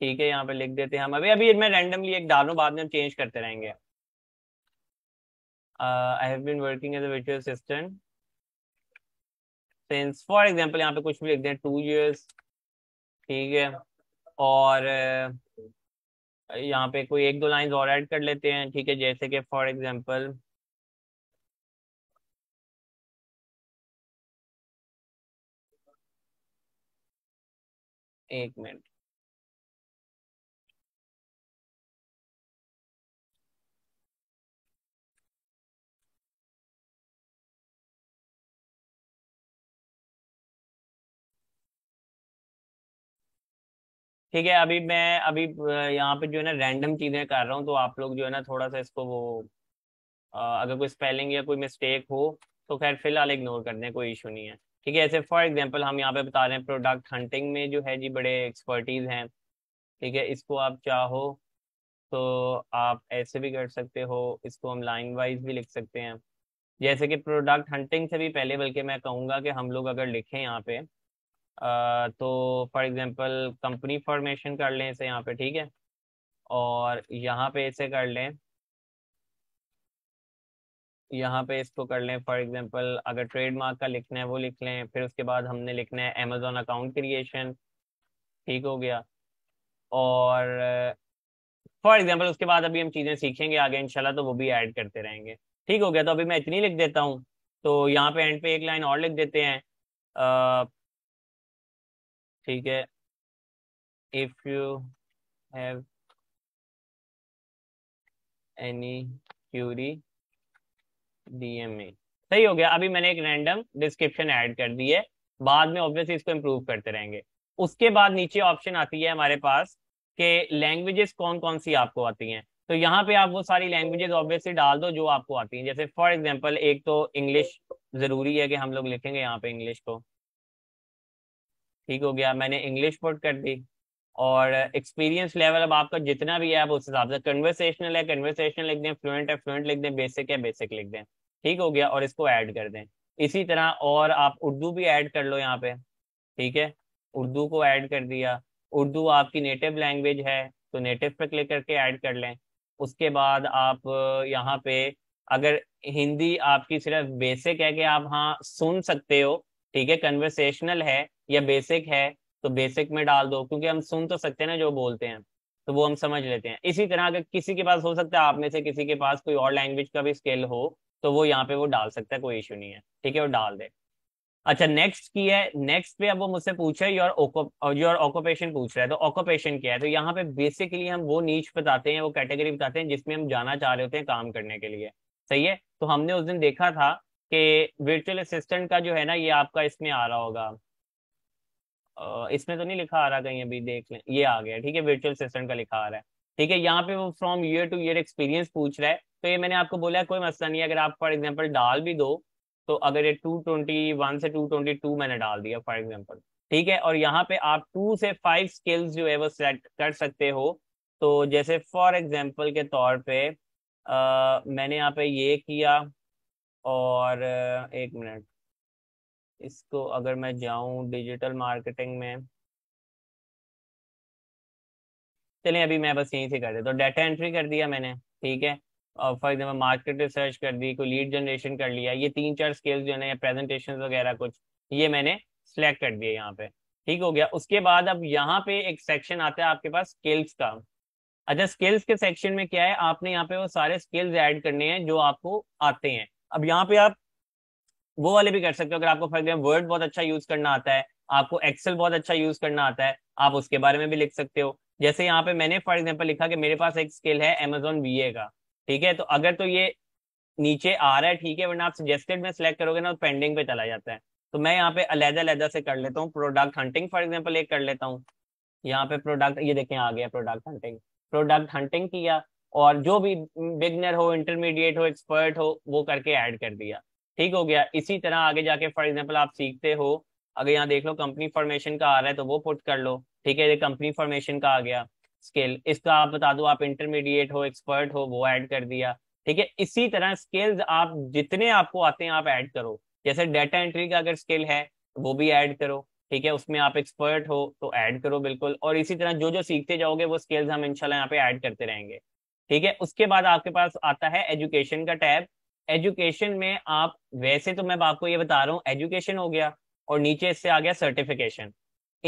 ठीक है यहाँ पे लिख देते हैं हम अभी अभी मैं रैंडमली एक डालू बाद में हम चेंज करते रहेंगे I have been working as a assistant since for example यहाँ पे कुछ भी लिख दें टू इयर्स ठीक है और uh, यहाँ पे कोई एक दो लाइन और ऐड कर लेते हैं ठीक है जैसे कि फॉर एग्जाम्पल एक मिनट ठीक है अभी मैं अभी यहाँ पे जो है ना रैंडम चीजें कर रहा हूँ तो आप लोग जो है ना थोड़ा सा इसको वो अगर कोई स्पेलिंग या कोई मिस्टेक हो तो खैर फिलहाल इग्नोर कर दें कोई इशू नहीं है ठीक है ऐसे फॉर एग्जाम्पल हम यहाँ पे बता रहे हैं प्रोडक्ट हंटिंग में जो है जी बड़े एक्सपर्टीज हैं ठीक है इसको आप चाहो तो आप ऐसे भी कर सकते हो इसको हम लाइन वाइज भी लिख सकते हैं जैसे कि प्रोडक्ट हंटिंग से भी पहले बल्कि मैं कहूँगा कि हम लोग अगर लिखें यहाँ पे तो फॉर एग्जांपल कंपनी फॉर्मेशन कर लें इसे यहाँ पे ठीक है और यहाँ पे इसे कर लें यहाँ पे इसको कर लें फॉर एग्जांपल अगर ट्रेडमार्क का लिखना है वो लिख लें फिर उसके बाद हमने लिखना है अमेजोन अकाउंट क्रिएशन ठीक हो गया और फॉर एग्जाम्पल उसके बाद अभी हम चीज़ें सीखेंगे आगे इनशाला तो वो भी ऐड करते रहेंगे ठीक हो गया तो अभी मैं इतनी लिख देता हूँ तो यहाँ पे एंड पे एक लाइन और लिख देते हैं ठीक है if you have any query DM a सही हो गया अभी मैंने एक रैंडम डिस्क्रिप्शन ऐड कर दी है बाद में ऑब्वियसली इसको इम्प्रूव करते रहेंगे उसके बाद नीचे ऑप्शन आती है हमारे पास के लैंग्वेजेस कौन कौन सी आपको आती हैं तो यहाँ पे आप वो सारी लैंग्वेजेस ऑब्वियसली डाल दो जो आपको आती हैं जैसे फॉर एग्जांपल एक तो इंग्लिश ज़रूरी है कि हम लोग लिखेंगे यहाँ पे इंग्लिश को ठीक हो गया मैंने इंग्लिश पुट कर दी और एक्सपीरियंस लेवल अब आपका जितना भी है आप उस हिसाब से कन्वर्सेशनल है कन्वर्सेशनल लिख दें फ्लुएंट है फ्लुएंट लिख दें बेसिक है बेसिक लिख दें ठीक हो गया और इसको ऐड कर दें इसी तरह और आप उर्दू भी ऐड कर लो यहाँ पे ठीक है उर्दू को ऐड कर दिया उर्दू आपकी नेटिव लैंग्वेज है तो नेटिव पे क्लिक करके ऐड कर लें उसके बाद आप यहाँ पे अगर हिंदी आपकी सिर्फ बेसिक है कि आप हाँ सुन सकते हो ठीक है कन्वर्सेशनल है या बेसिक है तो बेसिक में डाल दो क्योंकि हम सुन तो सकते हैं ना जो बोलते हैं तो वो हम समझ लेते हैं इसी तरह अगर किसी के पास हो सकता है आप में से किसी के पास कोई और लैंग्वेज का भी स्किल हो तो वो यहाँ पे वो डाल सकता है कोई इशू नहीं है ठीक है वो डाल दे अच्छा नेक्स्ट की है नेक्स्ट पे अब वो मुझसे पूछे योर योर ऑक्यूपेशन पूछ रहा है तो ऑक्यूपेशन क्या है तो यहाँ पे बेसिकली हम वो नीच बताते हैं वो कैटेगरी बताते हैं जिसमें हम जाना चाह रहे होते हैं काम करने के लिए सही है तो हमने उस दिन देखा था कि वर्चुअल असिस्टेंट का जो है ना ये आपका इसमें आ रहा होगा इसमें तो नहीं लिखा आ रहा कहीं अभी देख लें ये आ गया ठीक है वर्चुअल असिस्टेंट का लिखा आ रहा है ठीक है यहाँ पे वो from year to year experience पूछ रहा है तो ये मैंने आपको बोला कोई मसला नहीं है अगर आप फॉर एग्जाम्पल डाल भी दो तो अगर ये टू ट्वेंटी वन से टू ट्वेंटी टू मैंने डाल दिया फॉर एग्जाम्पल ठीक है और यहाँ पे आप टू से फाइव स्किल्स जो है वो सिलेक्ट कर सकते हो तो जैसे फॉर एग्जाम्पल के तौर पे आ, मैंने यहाँ पे ये किया और एक मिनट इसको अगर मैं जाऊं डिजिटल मार्केटिंग में चलिए अभी मैं बस यहीं से कर दे तो डाटा एंट्री कर दिया मैंने ठीक है और फॉर एग्जाम्पल मार्केट रिसर्च कर दी कोई लीड जनरेशन कर लिया ये तीन चार स्किल्स जो है प्रेजेंटेशन वगैरह कुछ ये मैंने सेलेक्ट कर दिया यहाँ पे ठीक हो गया उसके बाद अब यहाँ पे एक सेक्शन आता है आपके पास स्किल्स का अच्छा स्किल्स के सेक्शन में क्या है आपने यहाँ पे वो सारे स्किल्स ऐड करने हैं जो आपको आते हैं अब यहाँ पे आप वो वाले भी कर सकते हो अगर आपको फॉर एग्जाम्पल वर्ड बहुत अच्छा यूज करना आता है आपको एक्सेल बहुत अच्छा यूज करना आता है आप उसके बारे में भी लिख सकते हो जैसे यहाँ पे मैंने फॉर एग्जाम्पल लिखा कि मेरे पास एक स्किल है एमेजोन वी का ठीक है तो अगर तो ये नीचे आ रहा है ठीक है वरना आप सजेस्टेड में सिलेक्ट करोगे ना तो पेंडिंग पे चला जाता है तो मैं यहाँ पे अलहदा अलहदा से कर लेता हूँ प्रोडक्ट हंटिंग फॉर एग्जाम्पल एक कर लेता हूँ यहाँ पे प्रोडक्ट ये देखें आ गया प्रोडक्ट हंटिंग प्रोडक्ट हंटिंग किया और जो भी बिगनर हो इंटरमीडिएट हो एक्सपर्ट हो वो करके ऐड कर दिया ठीक हो गया इसी तरह आगे जाके फॉर एग्जाम्पल आप सीखते हो अगर यहाँ देख लो कंपनी फॉर्मेशन का आ रहा है तो वो पुट कर लो ठीक है कंपनी फॉर्मेशन का आ गया स्केल इसका आप बता दो आप इंटरमीडिएट हो एक्सपर्ट हो वो ऐड कर दिया ठीक है इसी तरह स्केल्स आप जितने आपको आते हैं आप ऐड करो जैसे डेटा एंट्री का अगर स्किल है तो वो भी ऐड करो ठीक है उसमें आप एक्सपर्ट हो तो ऐड करो बिल्कुल और इसी तरह जो जो सीखते जाओगे वो स्किल्स हम इनशाला यहाँ पे ऐड करते रहेंगे ठीक है उसके बाद आपके पास आता है एजुकेशन का टैब एजुकेशन में आप वैसे तो मैं आपको ये बता रहा हूँ एजुकेशन हो गया और नीचे इससे आ गया सर्टिफिकेशन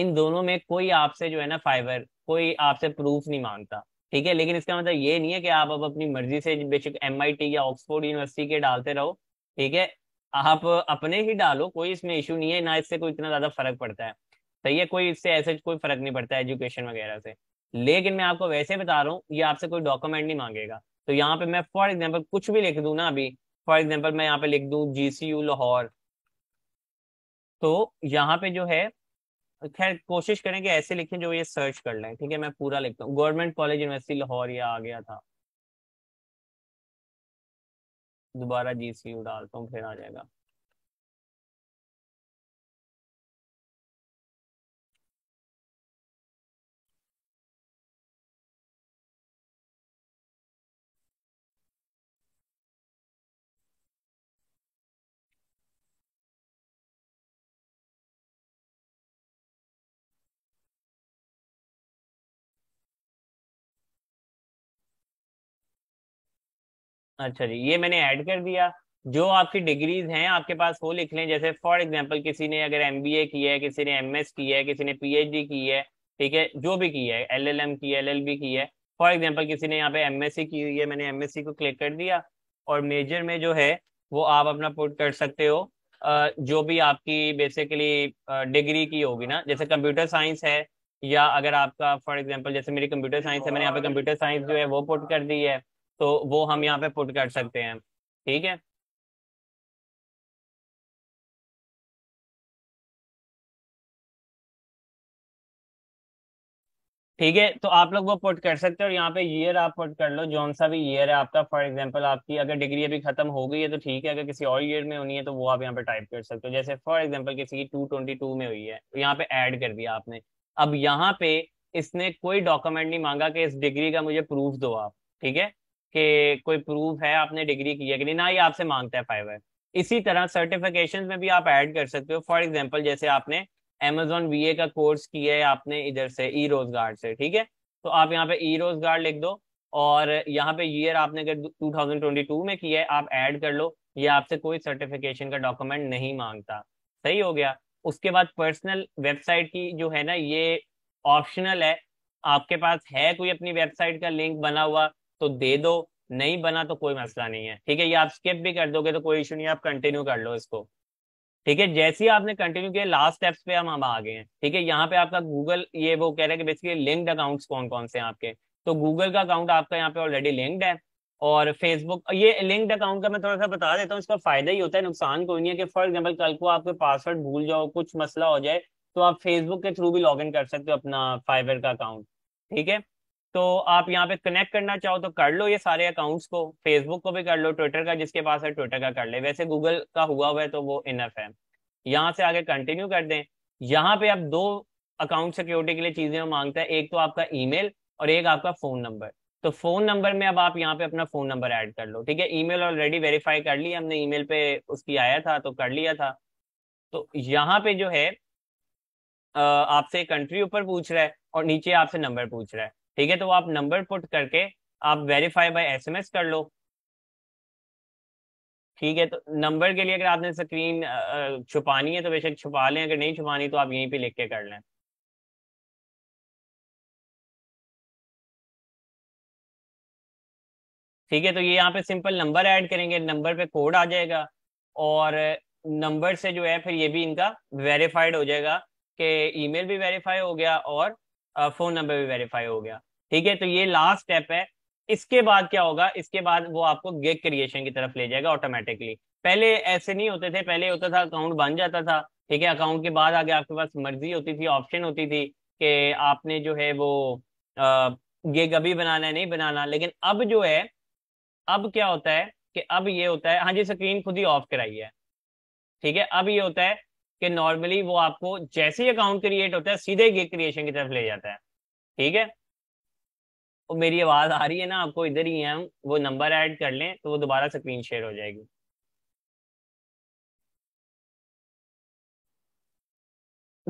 इन दोनों में कोई आपसे जो है ना फाइबर कोई आपसे प्रूफ नहीं मांगता ठीक है लेकिन इसका मतलब ये नहीं है कि आप अब अपनी मर्जी से बेशक एम या ऑक्सफोर्ड यूनिवर्सिटी के डालते रहो ठीक है आप अपने ही डालो कोई इसमें इशू नहीं है ना इससे कोई इतना ज्यादा फर्क पड़ता है सही है कोई इससे ऐसे कोई फर्क नहीं पड़ता है एजुकेशन वगैरह से लेकिन मैं आपको वैसे बता रहा हूँ ये आपसे कोई डॉक्यूमेंट नहीं मांगेगा तो यहाँ पे मैं फॉर एग्जाम्पल कुछ भी लिख दू ना अभी फॉर एग्जाम्पल मैं यहाँ पे लिख दू जीसीयू लाहौर तो यहाँ पे जो है खैर कोशिश करें कि ऐसे लिखें जो ये सर्च कर लें ठीक है मैं पूरा लिखता हूँ गवर्नमेंट कॉलेज यूनिवर्सिटी लाहौर ये आ गया था दोबारा जीसीयू डालता हूँ फिर आ जाएगा अच्छा जी ये मैंने ऐड कर दिया जो आपकी डिग्रीज हैं आपके पास वो लिख लें जैसे फॉर एग्जांपल किसी ने अगर एमबीए किया है किसी ने एमएस किया है किसी ने पीएचडी की है ठीक है जो भी किया है एलएलएम की बी की है फॉर एग्जांपल किसी ने यहाँ पे एमएससी की हुई है मैंने एमएससी को क्लिक कर दिया और मेजर में जो है वो आप अपना पुट कर सकते हो जो भी आपकी बेसिकली डिग्री की होगी ना जैसे कंप्यूटर साइंस है या अगर आपका फॉर एग्जाम्पल जैसे मेरी कंप्यूटर साइंस है मैंने यहाँ पे कंप्यूटर साइंस जो है वो पुट कर दी है तो वो हम यहाँ पे पुट कर सकते हैं ठीक है ठीक है तो आप लोग वो पुट कर सकते हो और यहाँ पे ईयर आप पुट कर लो जौन सा भी ईयर है आपका फॉर एग्जांपल आपकी अगर डिग्री अभी खत्म हो गई है तो ठीक है अगर किसी और ईयर में होनी है तो वो आप यहाँ पे टाइप कर सकते हो जैसे फॉर एग्जांपल किसी की टू ट्वेंटी टू में हुई है तो यहाँ पे ऐड कर दिया आपने अब यहाँ पे इसने कोई डॉक्यूमेंट नहीं मांगा कि इस डिग्री का मुझे प्रूफ दो आप ठीक है कि कोई प्रूफ है आपने डिग्री की है कि नहीं ना ये आपसे मांगता है फाइवर इसी तरह सर्टिफिकेशन में भी आप ऐड कर सकते हो फॉर एग्जाम्पल जैसे आपने अमेजोन वी का कोर्स किया है आपने इधर से ई रोजगार से ठीक है तो आप यहाँ पे ई रोजगार लिख दो और यहाँ पे ईयर आपने अगर 2022 में किया है आप ऐड कर लो ये आपसे कोई सर्टिफिकेशन का डॉक्यूमेंट नहीं मांगता सही हो गया उसके बाद पर्सनल वेबसाइट की जो है ना ये ऑप्शनल है आपके पास है कोई अपनी वेबसाइट का लिंक बना हुआ तो दे दो नहीं बना तो कोई मसला नहीं है ठीक है ये आप स्किप भी कर दोगे तो कोई इशू नहीं आप कंटिन्यू कर लो इसको ठीक है जैसे ही आपने कंटिन्यू किया लास्ट स्टेप्स पे हम हम आ गए हैं ठीक है यहाँ पे आपका गूगल ये वो कह रहे हैं कि बेसिकली लिंक्ड अकाउंट्स कौन कौन से हैं आपके तो गूगल का अकाउंट आपका यहाँ पे ऑलरेडी लिंक्ड है और फेसबुक ये लिंक्ड अकाउंट का मैं थोड़ा सा बता देता हूँ इसका फायदा ही होता है नुकसान कोई नहीं है कि फॉर एग्जाम्पल कल को आपके पासवर्ड भूल जाओ कुछ मसला हो जाए तो आप फेसबुक के थ्रू भी लॉग इन कर सकते हो अपना फाइबर का अकाउंट ठीक है तो आप यहाँ पे कनेक्ट करना चाहो तो कर लो ये सारे अकाउंट्स को फेसबुक को भी कर लो ट्विटर का जिसके पास है ट्विटर का कर ले वैसे गूगल का हुआ हुआ है तो वो इनफ है यहाँ से आगे कंटिन्यू कर दें यहाँ पे आप दो अकाउंट सिक्योरिटी के लिए चीजें मांगते हैं एक तो आपका ईमेल और एक आपका फोन नंबर तो फोन नंबर में अब आप यहाँ पे अपना फोन नंबर ऐड कर लो ठीक है ईमेल ऑलरेडी वेरीफाई कर लिया हमने ईमेल पे उसकी आया था तो कर लिया था तो यहाँ पे जो है आपसे कंट्री ऊपर पूछ रहा है और नीचे आपसे नंबर पूछ रहा है ठीक है तो आप नंबर पुट करके आप वेरीफाई बाय एसएमएस कर लो ठीक है तो नंबर के लिए अगर आपने स्क्रीन छुपानी है तो बेशक छुपा लें अगर नहीं छुपानी तो आप यहीं पे लिख के कर लें ठीक है तो ये यहाँ पे सिंपल नंबर ऐड करेंगे नंबर पे कोड आ जाएगा और नंबर से जो है फिर ये भी इनका वेरीफाइड हो जाएगा कि ईमेल भी वेरीफाई हो गया और फोन नंबर भी वेरीफाई हो गया ठीक है तो ये लास्ट स्टेप है इसके बाद क्या होगा इसके बाद वो आपको गेक क्रिएशन की तरफ ले जाएगा ऑटोमेटिकली पहले ऐसे नहीं होते थे पहले होता था अकाउंट बन जाता था ठीक है अकाउंट के बाद आगे आपके पास मर्जी होती थी ऑप्शन होती थी कि आपने जो है वो गेग अभी बनाना है नहीं बनाना लेकिन अब जो है अब क्या होता है कि अब ये होता है हाँ जी स्क्रीन खुद ही ऑफ कराई है ठीक है अब ये होता है कि नॉर्मली वो आपको जैसे ही अकाउंट क्रिएट होता है सीधे गिग क्रिएशन की तरफ ले जाता है ठीक है और मेरी आवाज़ आ रही है ना आपको इधर ही है हम वो नंबर ऐड कर लें तो वो दोबारा स्क्रीन शेयर हो जाएगी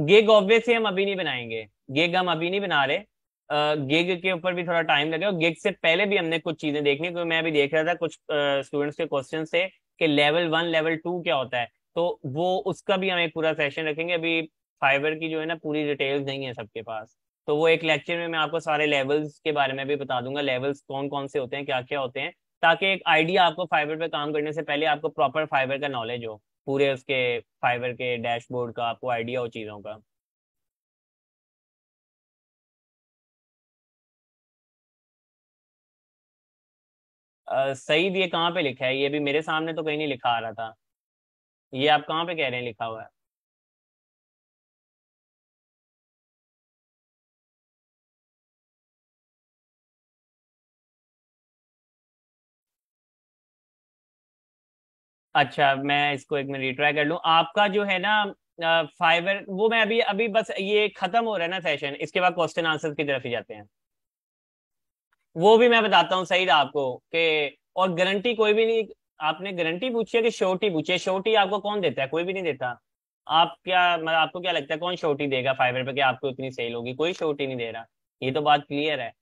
गिग ऑब्वियसली हम अभी नहीं बनाएंगे गिग हम अभी नहीं बना रहे गिग के ऊपर भी थोड़ा टाइम लगेगा गिग से पहले भी हमने कुछ चीज़ें देखनी क्योंकि मैं अभी देख रहा था कुछ स्टूडेंट्स के क्वेश्चन थे कि लेवल वन लेवल टू क्या होता है तो वो उसका भी हम एक पूरा सेशन रखेंगे अभी फाइबर की जो है ना पूरी डिटेल्स नहीं है सबके पास तो वो एक लेक्चर में मैं आपको सारे लेवल्स के बारे में भी बता दूंगा लेवल्स कौन कौन से होते हैं क्या क्या होते हैं ताकि एक आइडिया आपको फाइबर पे काम करने से पहले आपको प्रॉपर फाइबर का नॉलेज हो पूरे उसके फाइबर के डैशबोर्ड का आपको आइडिया हो चीज़ों का सईद ये कहाँ पे लिखा है ये भी मेरे सामने तो कहीं नहीं लिखा आ रहा था ये आप कहाँ पे कह रहे हैं लिखा हुआ है अच्छा मैं इसको एक मिनट रिट्राई कर लूँ आपका जो है ना फाइवर वो मैं अभी अभी बस ये खत्म हो रहा है ना सेशन इसके बाद क्वेश्चन आंसर की तरफ ही जाते हैं वो भी मैं बताता हूँ सही आपको कि और गारंटी कोई भी नहीं आपने गारंटी पूछी है कि श्योरिटी पूछी है श्योरिटी आपको कौन देता है कोई भी नहीं देता आप क्या मतलब आपको क्या लगता है कौन श्योरिटी देगा फाइबर पे कि आपको इतनी सेल होगी कोई श्योरिटी नहीं दे रहा ये तो बात क्लियर है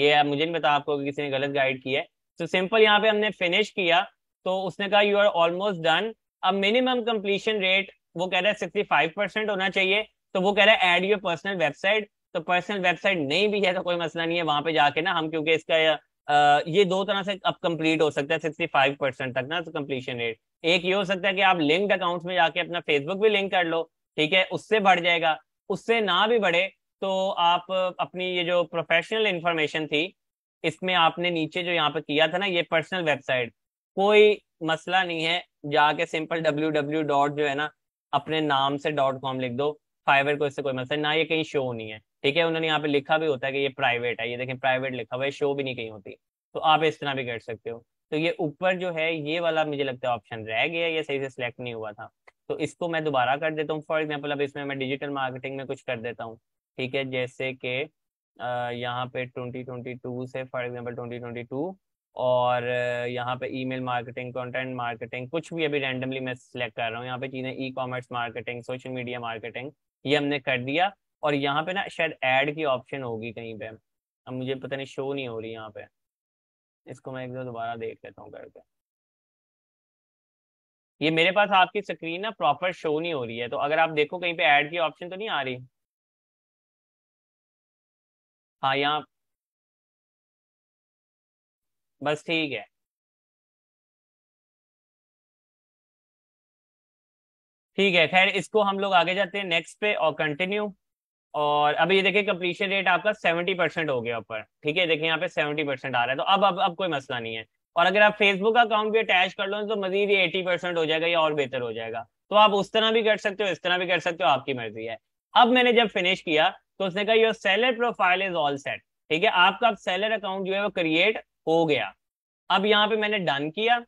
ये मुझे नहीं पता आपको किसी ने गलत गाइड किया है तो सिंपल यहाँ पे हमने फिनिश किया तो उसने कहा यू आर ऑलमोस्ट डन अब मिनिमम कंप्लीशन रेट वो कह रहा है सिक्सटी फाइव परसेंट होना चाहिए तो वो कह रहा है एड योर पर्सनल वेबसाइट तो पर्सनल वेबसाइट नहीं भी है तो कोई मसला नहीं है वहां पे जाके ना हम क्योंकि इसका ये दो तरह से अब कंप्लीट हो सकता है सिक्सटी फाइव परसेंट तक ना कंप्लीशन रेट एक ये हो सकता है कि आप लिंक्ड अकाउंट्स में जाके अपना फेसबुक भी लिंक कर लो ठीक है उससे बढ़ जाएगा उससे ना भी बढ़े तो आप अपनी ये जो प्रोफेशनल इंफॉर्मेशन थी इसमें आपने नीचे जो यहाँ पे किया था ना ये पर्सनल वेबसाइट कोई मसला नहीं है जाके सिंपल डब्ल्यू डब्ल्यू डॉट जो है ना अपने नाम से डॉट कॉम लिख दो फाइवर को इससे कोई मतलब ना ये कहीं शो नहीं है ठीक है उन्होंने यहाँ पे लिखा भी होता है कि ये प्राइवेट है ये देखें प्राइवेट लिखा हुआ है शो भी नहीं कहीं होती तो आप इस तरह भी कर सकते हो तो ये ऊपर जो है ये वाला मुझे लगता है ऑप्शन रह गया ये सही से सिलेक्ट नहीं हुआ था तो इसको मैं दोबारा कर देता हूँ फॉर एग्जाम्पल अब इसमें मैं डिजिटल मार्केटिंग में कुछ कर देता हूँ ठीक है जैसे कि यहाँ पे ट्वेंटी ट्वेंटी टू से for example twenty twenty two और यहाँ पे ईमेल मार्केटिंग कंटेंट मार्केटिंग कुछ भी अभी रैंडमली मैं सिलेक्ट कर रहा हूँ यहाँ पे चीज़ें e commerce marketing social media marketing ये हमने कर दिया और यहाँ पे ना शायद ऐड की ऑप्शन होगी कहीं पे अब मुझे पता नहीं शो नहीं हो रही यहाँ पे इसको मैं एक बार दोबारा देख लेता हूँ करके ये मेरे पास आपकी स्क्रीन ना प्रॉपर शो नहीं हो रही है तो अगर आप देखो कहीं पे ऐड की ऑप्शन तो नहीं आ रही हाँ यहाँ बस ठीक है ठीक है खैर इसको हम लोग आगे जाते हैं नेक्स्ट पे और कंटिन्यू और अभी ये देखिए कंप्लीशन रेट आपका सेवेंटी परसेंट हो गया ऊपर ठीक है देखिए यहाँ पे सेवेंटी परसेंट आ रहा है तो अब अब अब कोई मसला नहीं है और अगर आप फेसबुक अकाउंट भी अटैच कर लो तो मजीद ये एटी परसेंट हो जाएगा या और बेहतर हो जाएगा तो आप उस तरह भी कर सकते हो इस तरह भी कर सकते हो आपकी मर्जी है अब मैंने जब फिनिश किया तो उसने कहा your seller profile is all set ठीक है आपका सेलर अकाउंट जो है वो क्रिएट हो गया अब यहाँ पे मैंने डन किया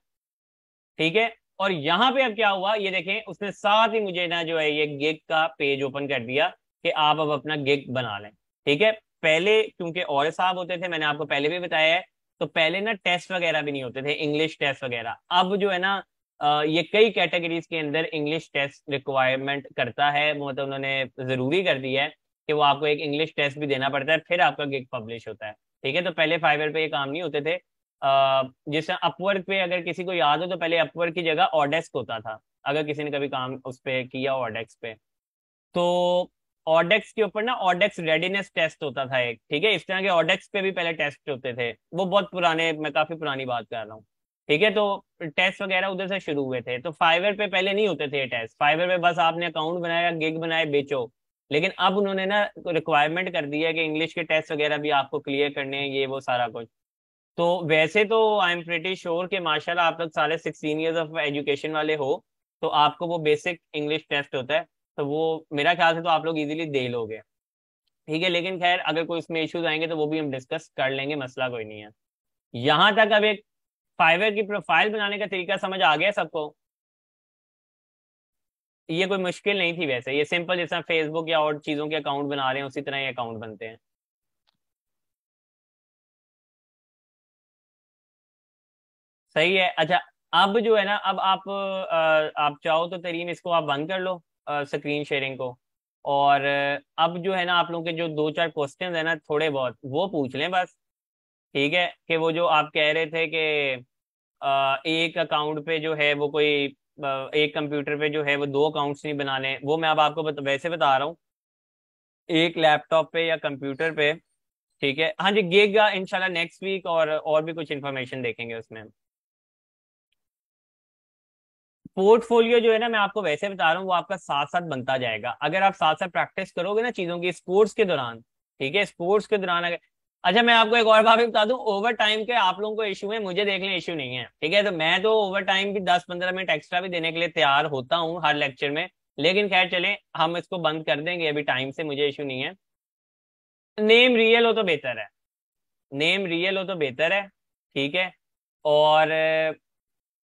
ठीक है और यहाँ पे अब क्या हुआ ये देखें उसने साथ ही मुझे ना जो है ये गिग का पेज ओपन कर दिया कि आप अब अपना गिग बना लें ठीक है पहले क्योंकि और साहब होते थे मैंने आपको पहले भी बताया है तो पहले ना टेस्ट वगैरह भी नहीं होते थे इंग्लिश टेस्ट वगैरह अब जो है ना ये कई कैटेगरीज के अंदर इंग्लिश टेस्ट रिक्वायरमेंट करता है मतलब उन्होंने जरूरी कर दिया है कि वो आपको एक इंग्लिश टेस्ट भी देना पड़ता है फिर आपका गिग पब्लिश होता है ठीक है तो पहले फाइवर पे ये काम नहीं होते थे जैसे अपवर्क पे अगर किसी को याद हो तो पहले अपवर्क की जगह ऑडेस्क होता था अगर किसी ने कभी काम उस पर किया ऑडेक्स पे तो ऑडेक्स के ऊपर ना ऑडेक्स रेडीनेस टेस्ट होता था एक ठीक है इस तरह के ऑडेक्स पे भी पहले टेस्ट होते थे वो बहुत पुराने मैं काफी पुरानी बात कर रहा हूँ ठीक है तो टेस्ट वगैरह उधर से शुरू हुए थे तो फाइवर पे पहले नहीं होते थे टेस्ट फाइवर पे बस आपने अकाउंट बनाया गिग बनाए बेचो लेकिन अब उन्होंने ना रिक्वायरमेंट कर दिया कि इंग्लिश के टेस्ट वगैरह भी आपको क्लियर करने हैं ये वो सारा कुछ तो वैसे तो आई एम प्रेटी श्योर कि माशाल्लाह आप लोग सारे सिक्सटीन ईयर्स ऑफ एजुकेशन वाले हो तो आपको वो बेसिक इंग्लिश टेस्ट होता है तो वो मेरा ख्याल से तो आप लोग इजीली दे लोगे ठीक है लेकिन खैर अगर कोई इसमें इश्यूज आएंगे तो वो भी हम डिस्कस कर लेंगे मसला कोई नहीं है यहाँ तक अब एक फाइवर की प्रोफाइल बनाने का तरीका समझ आ गया सबको ये कोई मुश्किल नहीं थी वैसे ये सिंपल जैसा फेसबुक या और चीज़ों के अकाउंट बना रहे हैं उसी तरह ये अकाउंट बनते हैं सही है अच्छा अब जो है ना अब आप आ, आप चाहो तो तरीन इसको आप बंद कर लो आ, स्क्रीन शेयरिंग को और अब जो है ना आप लोगों के जो दो चार क्वेश्चन है ना थोड़े बहुत वो पूछ लें बस ठीक है कि वो जो आप कह रहे थे कि एक अकाउंट पे जो है वो कोई एक कंप्यूटर पे जो है वो दो अकाउंट्स नहीं बनाने वो मैं अब आपको बत, वैसे बता रहा हूँ एक लैपटॉप पे या कंप्यूटर पे ठीक है हाँ जी गेगा इनशाला नेक्स्ट वीक और और भी कुछ इन्फॉर्मेशन देखेंगे उसमें पोर्टफोलियो जो है ना मैं आपको वैसे बता रहा हूँ वो आपका साथ साथ बनता जाएगा अगर आप साथ साथ प्रैक्टिस करोगे ना चीजों की स्पोर्ट्स के दौरान ठीक है स्पोर्ट्स के दौरान अगर अच्छा मैं आपको एक और बात भी बता दूं ओवर टाइम के आप लोगों को इशू है मुझे देख लें नहीं है ठीक है तो मैं तो ओवर टाइम भी दस पंद्रह मिनट एक्स्ट्रा भी देने के लिए तैयार होता हूँ हर लेक्चर में लेकिन खैर चले हम इसको बंद कर देंगे अभी टाइम से मुझे इशू नहीं है नेम रियल हो तो बेहतर है नेम रियल हो तो बेहतर है ठीक है और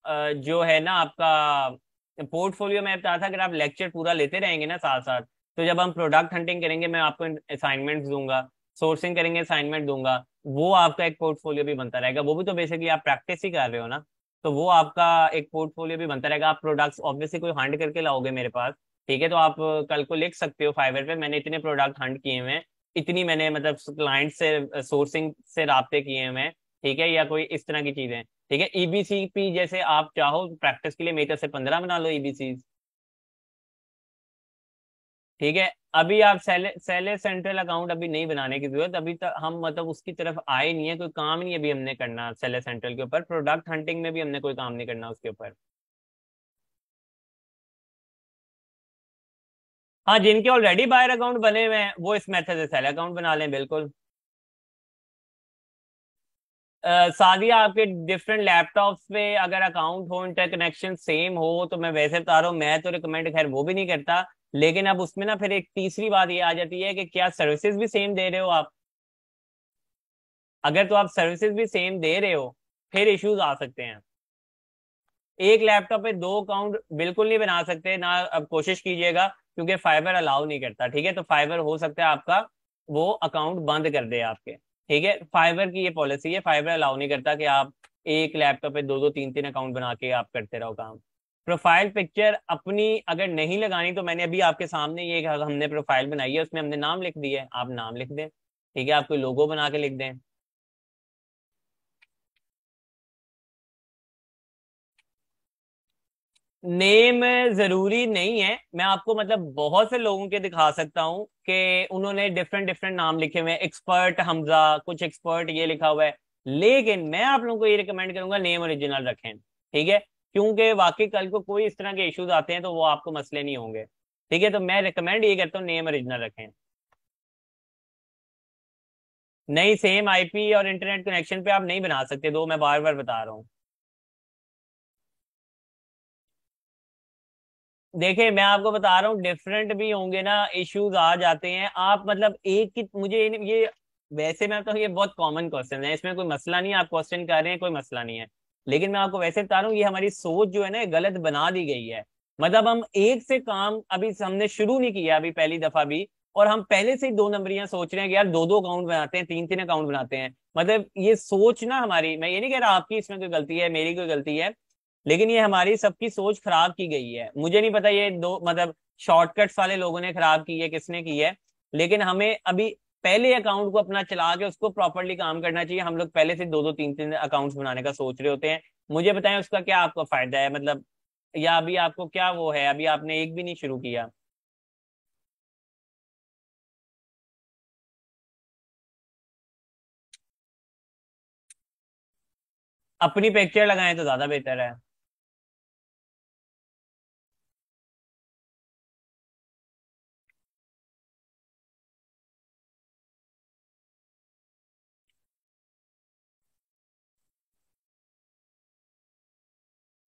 जो है ना आपका पोर्टफोलियो में कहा था अगर आप लेक्चर पूरा लेते रहेंगे ना साथ साथ तो जब हम प्रोडक्ट हंटिंग करेंगे मैं आपको असाइनमेंट दूंगा सोर्सिंग करेंगे असाइनमेंट दूंगा वो आपका एक पोर्टफोलियो भी बनता रहेगा वो भी तो बेसिकली आप प्रैक्टिस ही कर रहे हो ना तो वो आपका एक पोर्टफोलियो भी बनता रहेगा आप प्रोडक्ट्स ऑब्वियसली कोई हंड करके लाओगे मेरे पास ठीक है तो आप कल को लिख सकते हो फाइवर पे मैंने इतने प्रोडक्ट हंड किए हुए हैं इतनी मैंने मतलब क्लाइंट से सोर्सिंग से रबते किए हुए हैं ठीक है या कोई इस तरह की चीजें ठीक है ईबीसीपी e पी जैसे आप चाहो प्रैक्टिस के लिए मेरी तरफ से पंद्रह बना लो ईबीसी e ठीक है अभी आप सेले सेले सेंट्रल अकाउंट अभी नहीं बनाने की जरूरत अभी तक हम मतलब उसकी तरफ आए नहीं है कोई काम नहीं अभी हमने करना सेले सेंट्रल के ऊपर प्रोडक्ट हंटिंग में भी हमने कोई काम नहीं करना उसके ऊपर हाँ जिनके ऑलरेडी बायर अकाउंट बने हुए हैं वो इस मेथड से सेल अकाउंट बना लें बिल्कुल सादिया आपके डिफरेंट लैपटॉप्स पे अगर अकाउंट हो इंटरकनेक्शन सेम हो तो मैं वैसे बता रहा हूँ मैं तो रिकमेंड खैर वो भी नहीं करता लेकिन अब उसमें ना फिर एक तीसरी बात ये आ जाती है कि क्या सर्विसेज भी सेम दे रहे हो आप अगर तो आप सर्विसेज भी सेम दे रहे हो फिर इश्यूज आ सकते हैं एक लैपटॉप पे दो अकाउंट बिल्कुल नहीं बना सकते ना अब कोशिश कीजिएगा क्योंकि फाइबर अलाउ नहीं करता ठीक है तो फाइबर हो सकता है आपका वो अकाउंट बंद कर दे आपके ठीक है फाइवर की ये पॉलिसी है फाइवर अलाउ नहीं करता कि आप एक लैपटॉप पे दो दो तीन तीन अकाउंट बना के आप करते रहो काम प्रोफाइल पिक्चर अपनी अगर नहीं लगानी तो मैंने अभी आपके सामने ये हमने प्रोफाइल बनाई है उसमें हमने नाम लिख दिया है आप नाम लिख दें ठीक है आप कोई लोगो बना के लिख दें नेम जरूरी नहीं है मैं आपको मतलब बहुत से लोगों के दिखा सकता हूँ कि उन्होंने डिफरेंट डिफरेंट नाम लिखे हुए हैं एक्सपर्ट हमजा कुछ एक्सपर्ट ये लिखा हुआ है लेकिन मैं आप लोगों को ये रिकमेंड करूंगा नेम ओरिजिनल रखें ठीक है क्योंकि वाकई कल को कोई इस तरह के इश्यूज आते हैं तो वो आपको मसले नहीं होंगे ठीक है तो मैं रिकमेंड ये करता हूँ नेम ओरिजिनल रखें नहीं सेम आईपी और इंटरनेट कनेक्शन पे आप नहीं बना सकते दो मैं बार बार बता रहा हूँ देखिए मैं आपको बता रहा हूँ डिफरेंट भी होंगे ना इश्यूज आ जाते हैं आप मतलब एक की मुझे ये वैसे मैं तो ये बहुत कॉमन क्वेश्चन है इसमें कोई मसला नहीं है आप क्वेश्चन कर रहे हैं कोई मसला नहीं है लेकिन मैं आपको वैसे बता रहा हूँ ये हमारी सोच जो है ना गलत बना दी गई है मतलब हम एक से काम अभी हमने शुरू नहीं किया अभी पहली दफा भी और हम पहले से ही दो नंबरियां सोच रहे हैं कि यार दो दो अकाउंट बनाते हैं तीन तीन अकाउंट बनाते हैं मतलब ये सोच ना हमारी मैं ये नहीं कह रहा आपकी इसमें कोई गलती है मेरी कोई गलती है लेकिन ये हमारी सबकी सोच खराब की गई है मुझे नहीं पता ये दो मतलब शॉर्टकट्स वाले लोगों ने खराब की है किसने की है लेकिन हमें अभी पहले अकाउंट को अपना चला के उसको प्रॉपरली काम करना चाहिए हम लोग पहले से दो दो तीन तीन अकाउंट्स बनाने का सोच रहे होते हैं मुझे बताएं उसका क्या आपको फायदा है मतलब या अभी आपको क्या वो है अभी आपने एक भी नहीं शुरू किया अपनी पिक्चर लगाएं तो ज्यादा बेहतर है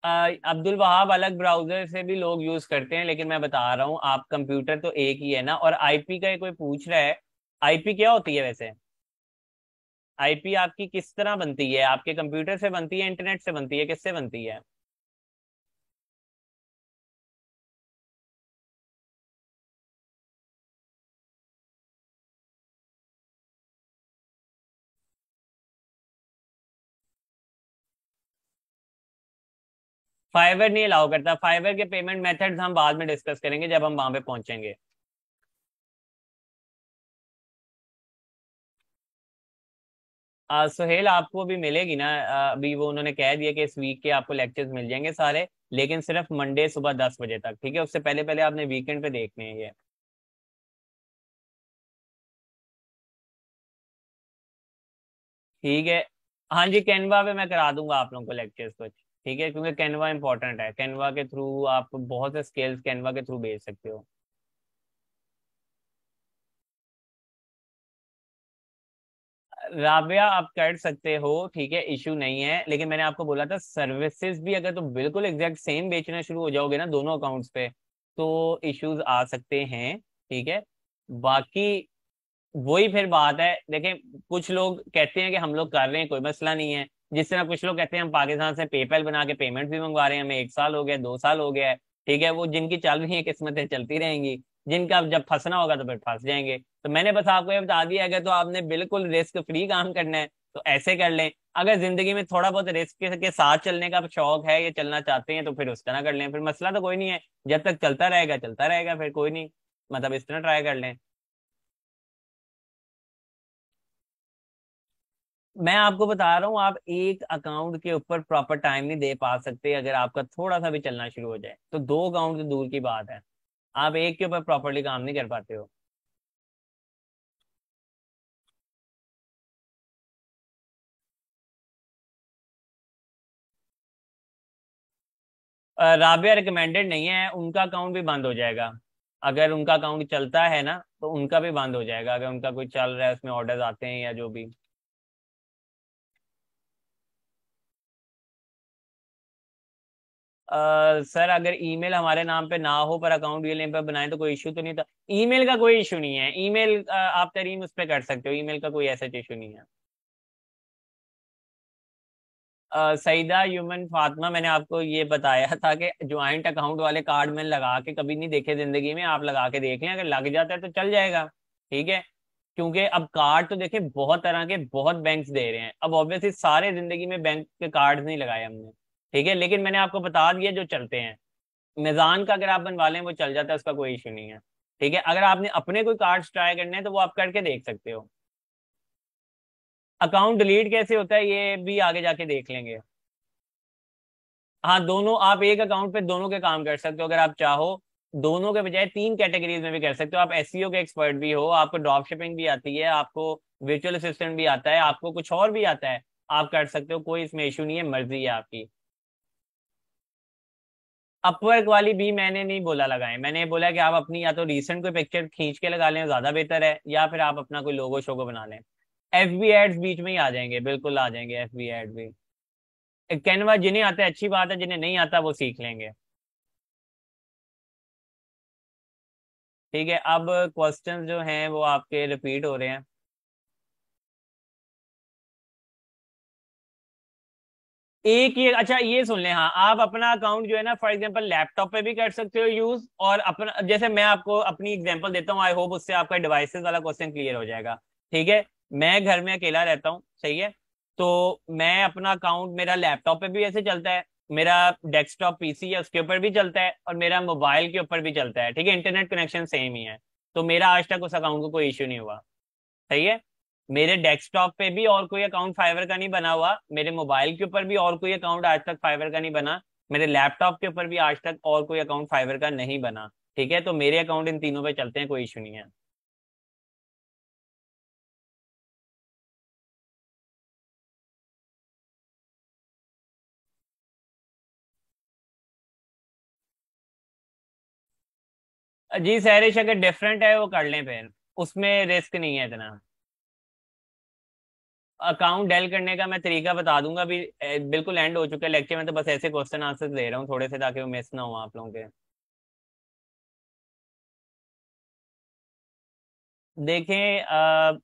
अब्दुल वहाब अलग ब्राउजर से भी लोग यूज करते हैं लेकिन मैं बता रहा हूँ आप कंप्यूटर तो एक ही है ना और आईपी का कोई पूछ रहा है आईपी क्या होती है वैसे आईपी आपकी किस तरह बनती है आपके कंप्यूटर से बनती है इंटरनेट से बनती है किससे बनती है फाइवर नहीं अलाउ करता फाइवर के पेमेंट मेथड्स हम बाद में डिस्कस करेंगे जब हम वहां पे पहुंचेंगे आ, सुहेल आपको भी मिलेगी ना अभी वो उन्होंने कह दिया कि इस वीक के आपको लेक्चर्स मिल जाएंगे सारे लेकिन सिर्फ मंडे सुबह दस बजे तक ठीक है उससे पहले पहले आपने वीकेंड पे देखने हैं ये ठीक है हाँ जी कैनवा पे मैं करा दूंगा आप लोगों को लेक्चर्स कुछ ठीक है क्योंकि कैनवा इंपॉर्टेंट है कैनवा के थ्रू आप बहुत से स्केल्स कैनवा के थ्रू भेज सकते हो राबिया आप कर सकते हो ठीक है इश्यू नहीं है लेकिन मैंने आपको बोला था सर्विसेज भी अगर तुम तो बिल्कुल एग्जैक्ट सेम बेचना शुरू हो जाओगे ना दोनों अकाउंट्स पे तो इश्यूज आ सकते हैं ठीक है बाकी वही फिर बात है देखें कुछ लोग कहते हैं कि हम लोग कर रहे हैं कोई मसला नहीं है जिस तरह कुछ लोग कहते हैं हम पाकिस्तान से पेपैल बना के पेमेंट भी मंगवा रहे हैं हमें एक साल हो गया दो साल हो गया है ठीक है वो जिनकी चल रही है किस्मतें चलती रहेंगी जिनका जब फंसना होगा तो फिर फंस जाएंगे तो मैंने बस आपको ये बता दिया अगर तो आपने बिल्कुल रिस्क फ्री काम करना है तो ऐसे कर लें अगर जिंदगी में थोड़ा बहुत रिस्क के साथ चलने का शौक है या चलना चाहते हैं तो फिर उस तरह कर लें फिर मसला तो कोई नहीं है जब तक चलता रहेगा चलता रहेगा फिर कोई नहीं मतलब इस तरह ट्राई कर लें मैं आपको बता रहा हूँ आप एक अकाउंट के ऊपर प्रॉपर टाइम नहीं दे पा सकते अगर आपका थोड़ा सा भी चलना शुरू हो जाए तो दो अकाउंट दूर की बात है आप एक के ऊपर प्रॉपरली काम नहीं कर पाते हो राबिया रिकमेंडेड नहीं है उनका अकाउंट भी बंद हो जाएगा अगर उनका अकाउंट चलता है ना तो उनका भी बंद हो जाएगा अगर उनका कोई चल रहा है उसमें ऑर्डर्स आते हैं या जो भी सर अगर ईमेल हमारे नाम पे ना हो पर अकाउंट रियल नेम पर बनाए तो कोई इशू तो नहीं था ईमेल का कोई इशू नहीं है ईमेल आप तरीन उस पर कर सकते हो ईमेल का कोई ऐसा इशू नहीं है सईदा यूमन फातिमा मैंने आपको ये बताया था कि ज्वाइंट अकाउंट वाले कार्ड में लगा के कभी नहीं देखे जिंदगी में आप लगा के देख लें अगर लग जाता है तो चल जाएगा ठीक है क्योंकि अब कार्ड तो देखें बहुत तरह के बहुत बैंक्स दे रहे हैं अब ऑब्वियसली सारे जिंदगी में बैंक के कार्ड नहीं लगाए हमने ठीक है लेकिन मैंने आपको बता दिया जो चलते हैं मेज़ान का अगर आप बनवा लें वो चल जाता है उसका कोई इशू नहीं है ठीक है अगर आपने अपने कोई कार्ड्स ट्राई करने हैं तो वो आप करके देख सकते हो अकाउंट डिलीट कैसे होता है ये भी आगे जाके देख लेंगे हाँ दोनों आप एक अकाउंट पे दोनों के काम कर सकते हो अगर आप चाहो दोनों के बजाय तीन कैटेगरीज में भी कर सकते हो आप एस e के एक्सपर्ट भी हो आपको ड्रॉप शिपिंग भी आती है आपको वर्चुअल असिस्टेंट भी आता है आपको कुछ और भी आता है आप कर सकते हो कोई इसमें इशू नहीं है मर्जी है आपकी अपवर्क वाली भी मैंने नहीं बोला लगाए मैंने बोला कि आप अपनी या तो रिसेंट कोई पिक्चर खींच के लगा लें ज्यादा बेहतर है या फिर आप अपना कोई लोगो शोगो बना लें एफ बी एड्स बीच में ही आ जाएंगे बिल्कुल आ जाएंगे एफ बी एड भी कैनवा जिन्हें आता है अच्छी बात है जिन्हें नहीं आता वो सीख लेंगे ठीक है अब क्वेश्चन जो हैं वो आपके रिपीट हो रहे हैं एक ये अच्छा ये सुन ले हाँ आप अपना अकाउंट जो है ना फॉर एग्जांपल लैपटॉप पे भी कर सकते हो यूज और अपना जैसे मैं आपको अपनी एग्जांपल देता हूँ आई होप उससे आपका डिवाइसेस वाला क्वेश्चन क्लियर हो जाएगा ठीक है मैं घर में अकेला रहता हूँ सही है तो मैं अपना अकाउंट मेरा लैपटॉप पे भी ऐसे चलता है मेरा डेस्कटॉप पीसी है उसके ऊपर भी चलता है और मेरा मोबाइल के ऊपर भी चलता है ठीक है इंटरनेट कनेक्शन सेम ही है तो मेरा आज तक उस अकाउंट को कोई इश्यू नहीं हुआ सही है मेरे डेस्कटॉप पे भी और कोई अकाउंट फाइवर का नहीं बना हुआ मेरे मोबाइल के ऊपर भी और कोई अकाउंट आज तक फाइवर का नहीं बना मेरे लैपटॉप के ऊपर भी आज तक और कोई अकाउंट फाइवर का नहीं बना ठीक है तो मेरे अकाउंट इन तीनों पे चलते हैं कोई इशू नहीं है जी सहरिश अगर डिफरेंट है वो कर लें फिर उसमें रिस्क नहीं है इतना अकाउंट डेल करने का मैं तरीका बता दूंगा अभी बिल्कुल एंड हो चुका है लेक्चर में तो बस ऐसे क्वेश्चन आंसर दे रहा हूँ थोड़े से ताकि वो मिस ना हो आप लोगों के देखें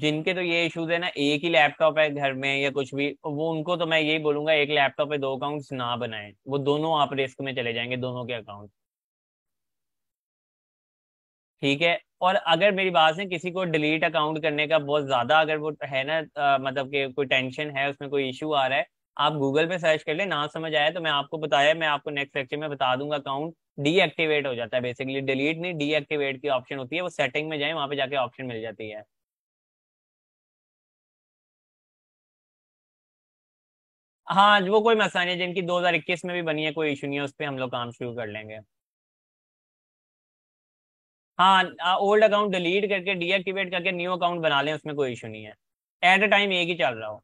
जिनके तो ये इश्यूज है ना एक ही लैपटॉप है घर में या कुछ भी वो उनको तो मैं यही बोलूंगा एक लैपटॉप पे दो अकाउंट्स ना बनाएं वो दोनों आप रिस्क में चले जाएंगे दोनों के अकाउंट ठीक है और अगर मेरी बात से किसी को डिलीट अकाउंट करने का बहुत ज्यादा अगर वो है ना मतलब कि कोई टेंशन है उसमें कोई इशू आ रहा है आप गूगल पे सर्च कर ले ना समझ आया तो मैं आपको बताया मैं आपको नेक्स्ट लेक्चर में बता दूंगा अकाउंट डीएक्टिवेट हो जाता है बेसिकली डिलीट नहीं डीएक्टिवेट की ऑप्शन होती है वो सेटिंग में जाए वहां पे जाके ऑप्शन मिल जाती है हाँ वो कोई मसला नहीं जिनकी 2021 में भी बनी है कोई इशू नहीं है उस पर हम लोग काम शुरू कर लेंगे हाँ ओल्ड अकाउंट डिलीट करके डीएक्टिवेट करके न्यू अकाउंट बना लें उसमें कोई इशू नहीं है एट अ टाइम एक ही चल रहा हो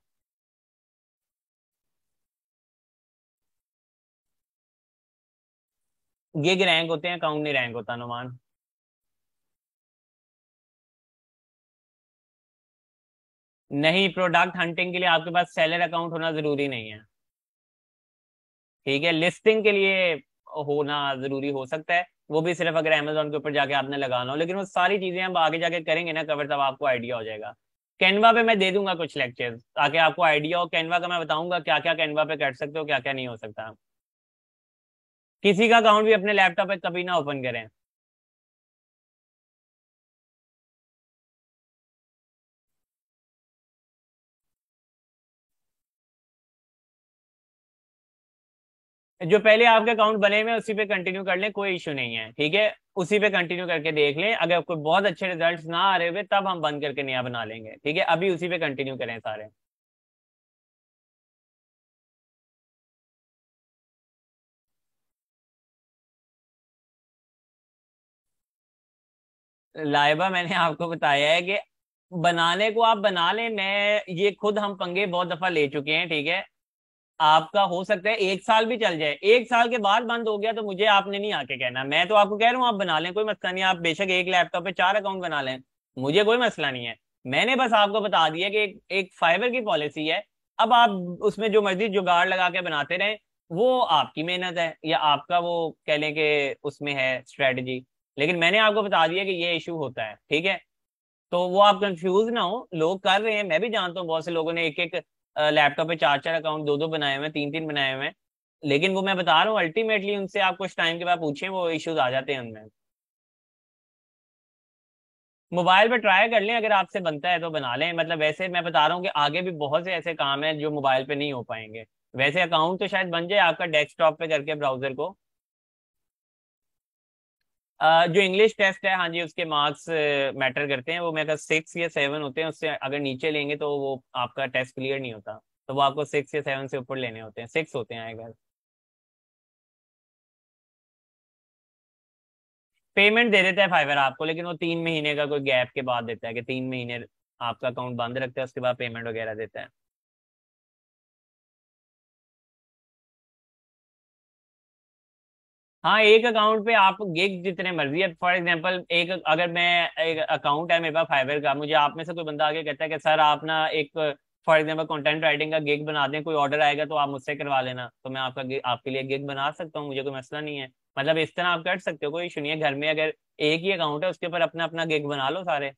गिग रैंक होते हैं अकाउंट नहीं रैंक होता नुमान नहीं प्रोडक्ट हंटिंग के लिए आपके पास सेलर अकाउंट होना जरूरी नहीं है ठीक है लिस्टिंग के लिए होना जरूरी हो सकता है वो भी सिर्फ अगर अमेजोन के ऊपर जाके आपने लगाना हो लेकिन वो सारी चीजें हम आगे जाके करेंगे ना कवर तब आपको आइडिया हो जाएगा कैनवा पे मैं दे दूंगा कुछ लेक्चर ताकि आपको आइडिया हो कैनवा का मैं बताऊंगा क्या क्या कैनवा पे कर सकते हो क्या क्या नहीं हो सकता किसी का अकाउंट भी अपने लैपटॉप पे कभी ना ओपन करें जो पहले आपके अकाउंट बने हुए उसी पे कंटिन्यू कर लें कोई इश्यू नहीं है ठीक है उसी पे कंटिन्यू करके देख लें अगर आपको बहुत अच्छे रिजल्ट्स ना आ रहे हुए तब हम बंद करके नया बना लेंगे ठीक है अभी उसी पे कंटिन्यू करें सारे लाइबा मैंने आपको बताया है कि बनाने को आप बना लें मैं ये खुद हम पंगे बहुत दफा ले चुके हैं ठीक है आपका हो सकता है एक साल भी चल जाए एक साल के बाद बंद हो गया तो मुझे आपने नहीं आके कहना मैं तो आपको कह रहा हूँ आप बना लें कोई मसला नहीं आप बेशक एक लैपटॉप पे चार अकाउंट बना लें मुझे कोई मसला नहीं है मैंने बस आपको बता दिया कि एक, एक फाइबर की पॉलिसी है अब आप उसमें जो मर्जी जुगाड़ लगा के बनाते रहे वो आपकी मेहनत है या आपका वो कह लें कि उसमें है स्ट्रेटजी लेकिन मैंने आपको बता दिया कि ये इशू होता है ठीक है तो वो आप कंफ्यूज ना हो लोग कर रहे हैं मैं भी जानता हूँ बहुत से लोगों ने एक एक लैपटॉप पे चार चार अकाउंट दो दो बनाए हुए हैं तीन तीन बनाए हुए हैं लेकिन वो मैं बता रहा हूँ अल्टीमेटली उनसे आप कुछ टाइम के बाद पूछें वो इश्यूज आ जाते हैं उनमें मोबाइल पे ट्राई कर लें अगर आपसे बनता है तो बना लें मतलब वैसे मैं बता रहा हूँ कि आगे भी बहुत से ऐसे काम हैं जो मोबाइल पे नहीं हो पाएंगे वैसे अकाउंट तो शायद बन जाए आपका डेस्कटॉप पे करके ब्राउजर को जो इंग्लिश टेस्ट है हाँ जी उसके मार्क्स मैटर करते हैं वो मैं अगर सिक्स या सेवन होते हैं उससे अगर नीचे लेंगे तो वो आपका टेस्ट क्लियर नहीं होता तो वो आपको सिक्स या सेवन से ऊपर लेने होते हैं सिक्स होते हैं आई पेमेंट दे देता है फाइवर आपको लेकिन वो तीन महीने का कोई गैप के बाद देता है कि तीन महीने आपका अकाउंट बंद रखता है उसके बाद पेमेंट वगैरह देता है हाँ एक अकाउंट पे आप गिग जितने मर्जी है फॉर एग्जांपल एक अगर मैं एक अकाउंट है मेरे पास फाइवर का मुझे आप में से कोई बंदा आके कहता है कि सर आप ना एक फॉर एग्जांपल कंटेंट राइटिंग का गिग बना दें कोई ऑर्डर आएगा तो आप मुझसे करवा लेना तो मैं आपका आपके लिए गिग बना सकता हूँ मुझे कोई मसला नहीं है मतलब इस तरह आप कर सकते हो कोई इशू नहीं है घर में अगर एक ही अकाउंट है उसके ऊपर अपना अपना गिग बना लो सारे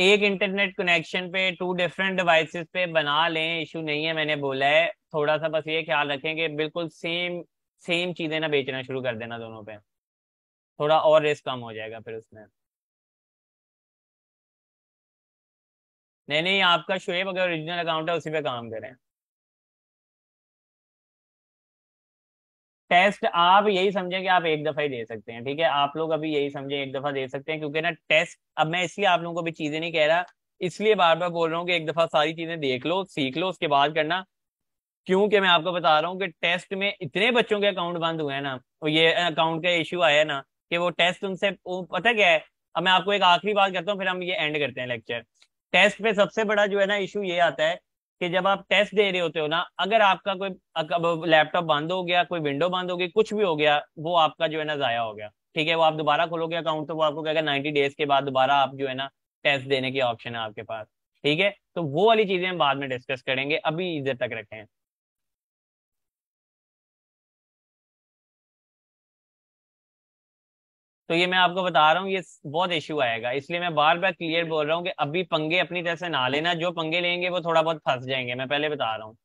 एक इंटरनेट कनेक्शन पे टू डिफरेंट डिवाइसेस पे बना लें इशू नहीं है मैंने बोला है थोड़ा सा बस ये ख्याल रखें कि बिल्कुल सेम सेम चीज़ें ना बेचना शुरू कर देना दोनों पे थोड़ा और रिस्क कम हो जाएगा फिर उसमें नहीं नहीं आपका शुएब अगर ओरिजिनल अकाउंट है उसी पे काम करें टेस्ट आप यही समझें कि आप एक दफा ही दे सकते हैं ठीक है आप लोग अभी यही समझें एक दफा दे सकते हैं क्योंकि ना टेस्ट अब मैं इसलिए आप लोगों को भी चीजें नहीं कह रहा इसलिए बार बार बोल रहा हूँ कि एक दफा सारी चीजें देख लो सीख लो उसके बाद करना क्योंकि मैं आपको बता रहा हूँ कि टेस्ट में इतने बच्चों के अकाउंट बंद हुए हैं ना ये अकाउंट का इश्यू आया ना कि वो टेस्ट उनसे पता क्या है अब मैं आपको एक आखिरी बात करता हूँ फिर हम ये एंड करते हैं लेक्चर टेस्ट पे सबसे बड़ा जो है ना इशू ये आता है कि जब आप टेस्ट दे रहे होते हो ना अगर आपका कोई लैपटॉप बंद हो गया कोई विंडो बंद हो गई कुछ भी हो गया वो आपका जो है ना जाया हो गया ठीक है वो आप दोबारा खोलोगे अकाउंट तो वो आपको कहेगा नाइन्टी डेज के बाद दोबारा आप जो है ना टेस्ट देने की ऑप्शन है आपके पास ठीक है तो वो वाली चीजें हम बाद में डिस्कस करेंगे अभी इधर तक रखें तो ये मैं आपको बता रहा हूँ ये बहुत इश्यू आएगा इसलिए मैं बार बार क्लियर बोल रहा हूँ कि अभी पंगे अपनी तरह से ना लेना जो पंगे लेंगे वो थोड़ा बहुत फंस जाएंगे मैं पहले बता रहा हूँ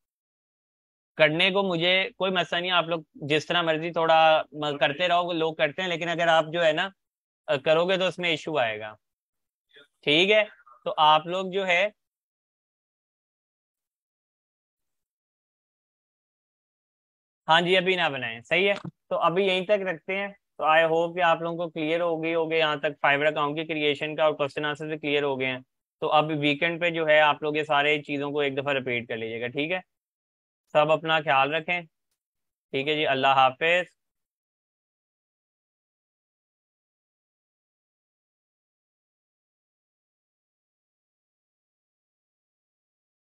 करने को मुझे कोई मसला नहीं आप लोग जिस तरह मर्जी थोड़ा करते रहो लोग करते हैं लेकिन अगर आप जो है ना करोगे तो उसमें इशू आएगा ठीक है तो आप लोग जो है हाँ जी अभी ना बनाए सही है तो अभी यहीं तक रखते हैं तो आई होप कि आप लोगों को क्लियर हो गई होगी यहाँ तक फाइवर अकाउंट की क्रिएशन का और क्वेश्चन आंसर भी क्लियर हो गए हैं तो अब वीकेंड पे जो है आप लोग ये सारे चीज़ों को एक दफ़ा रिपीट कर लीजिएगा ठीक है सब अपना ख्याल रखें ठीक है जी अल्लाह हाफिज़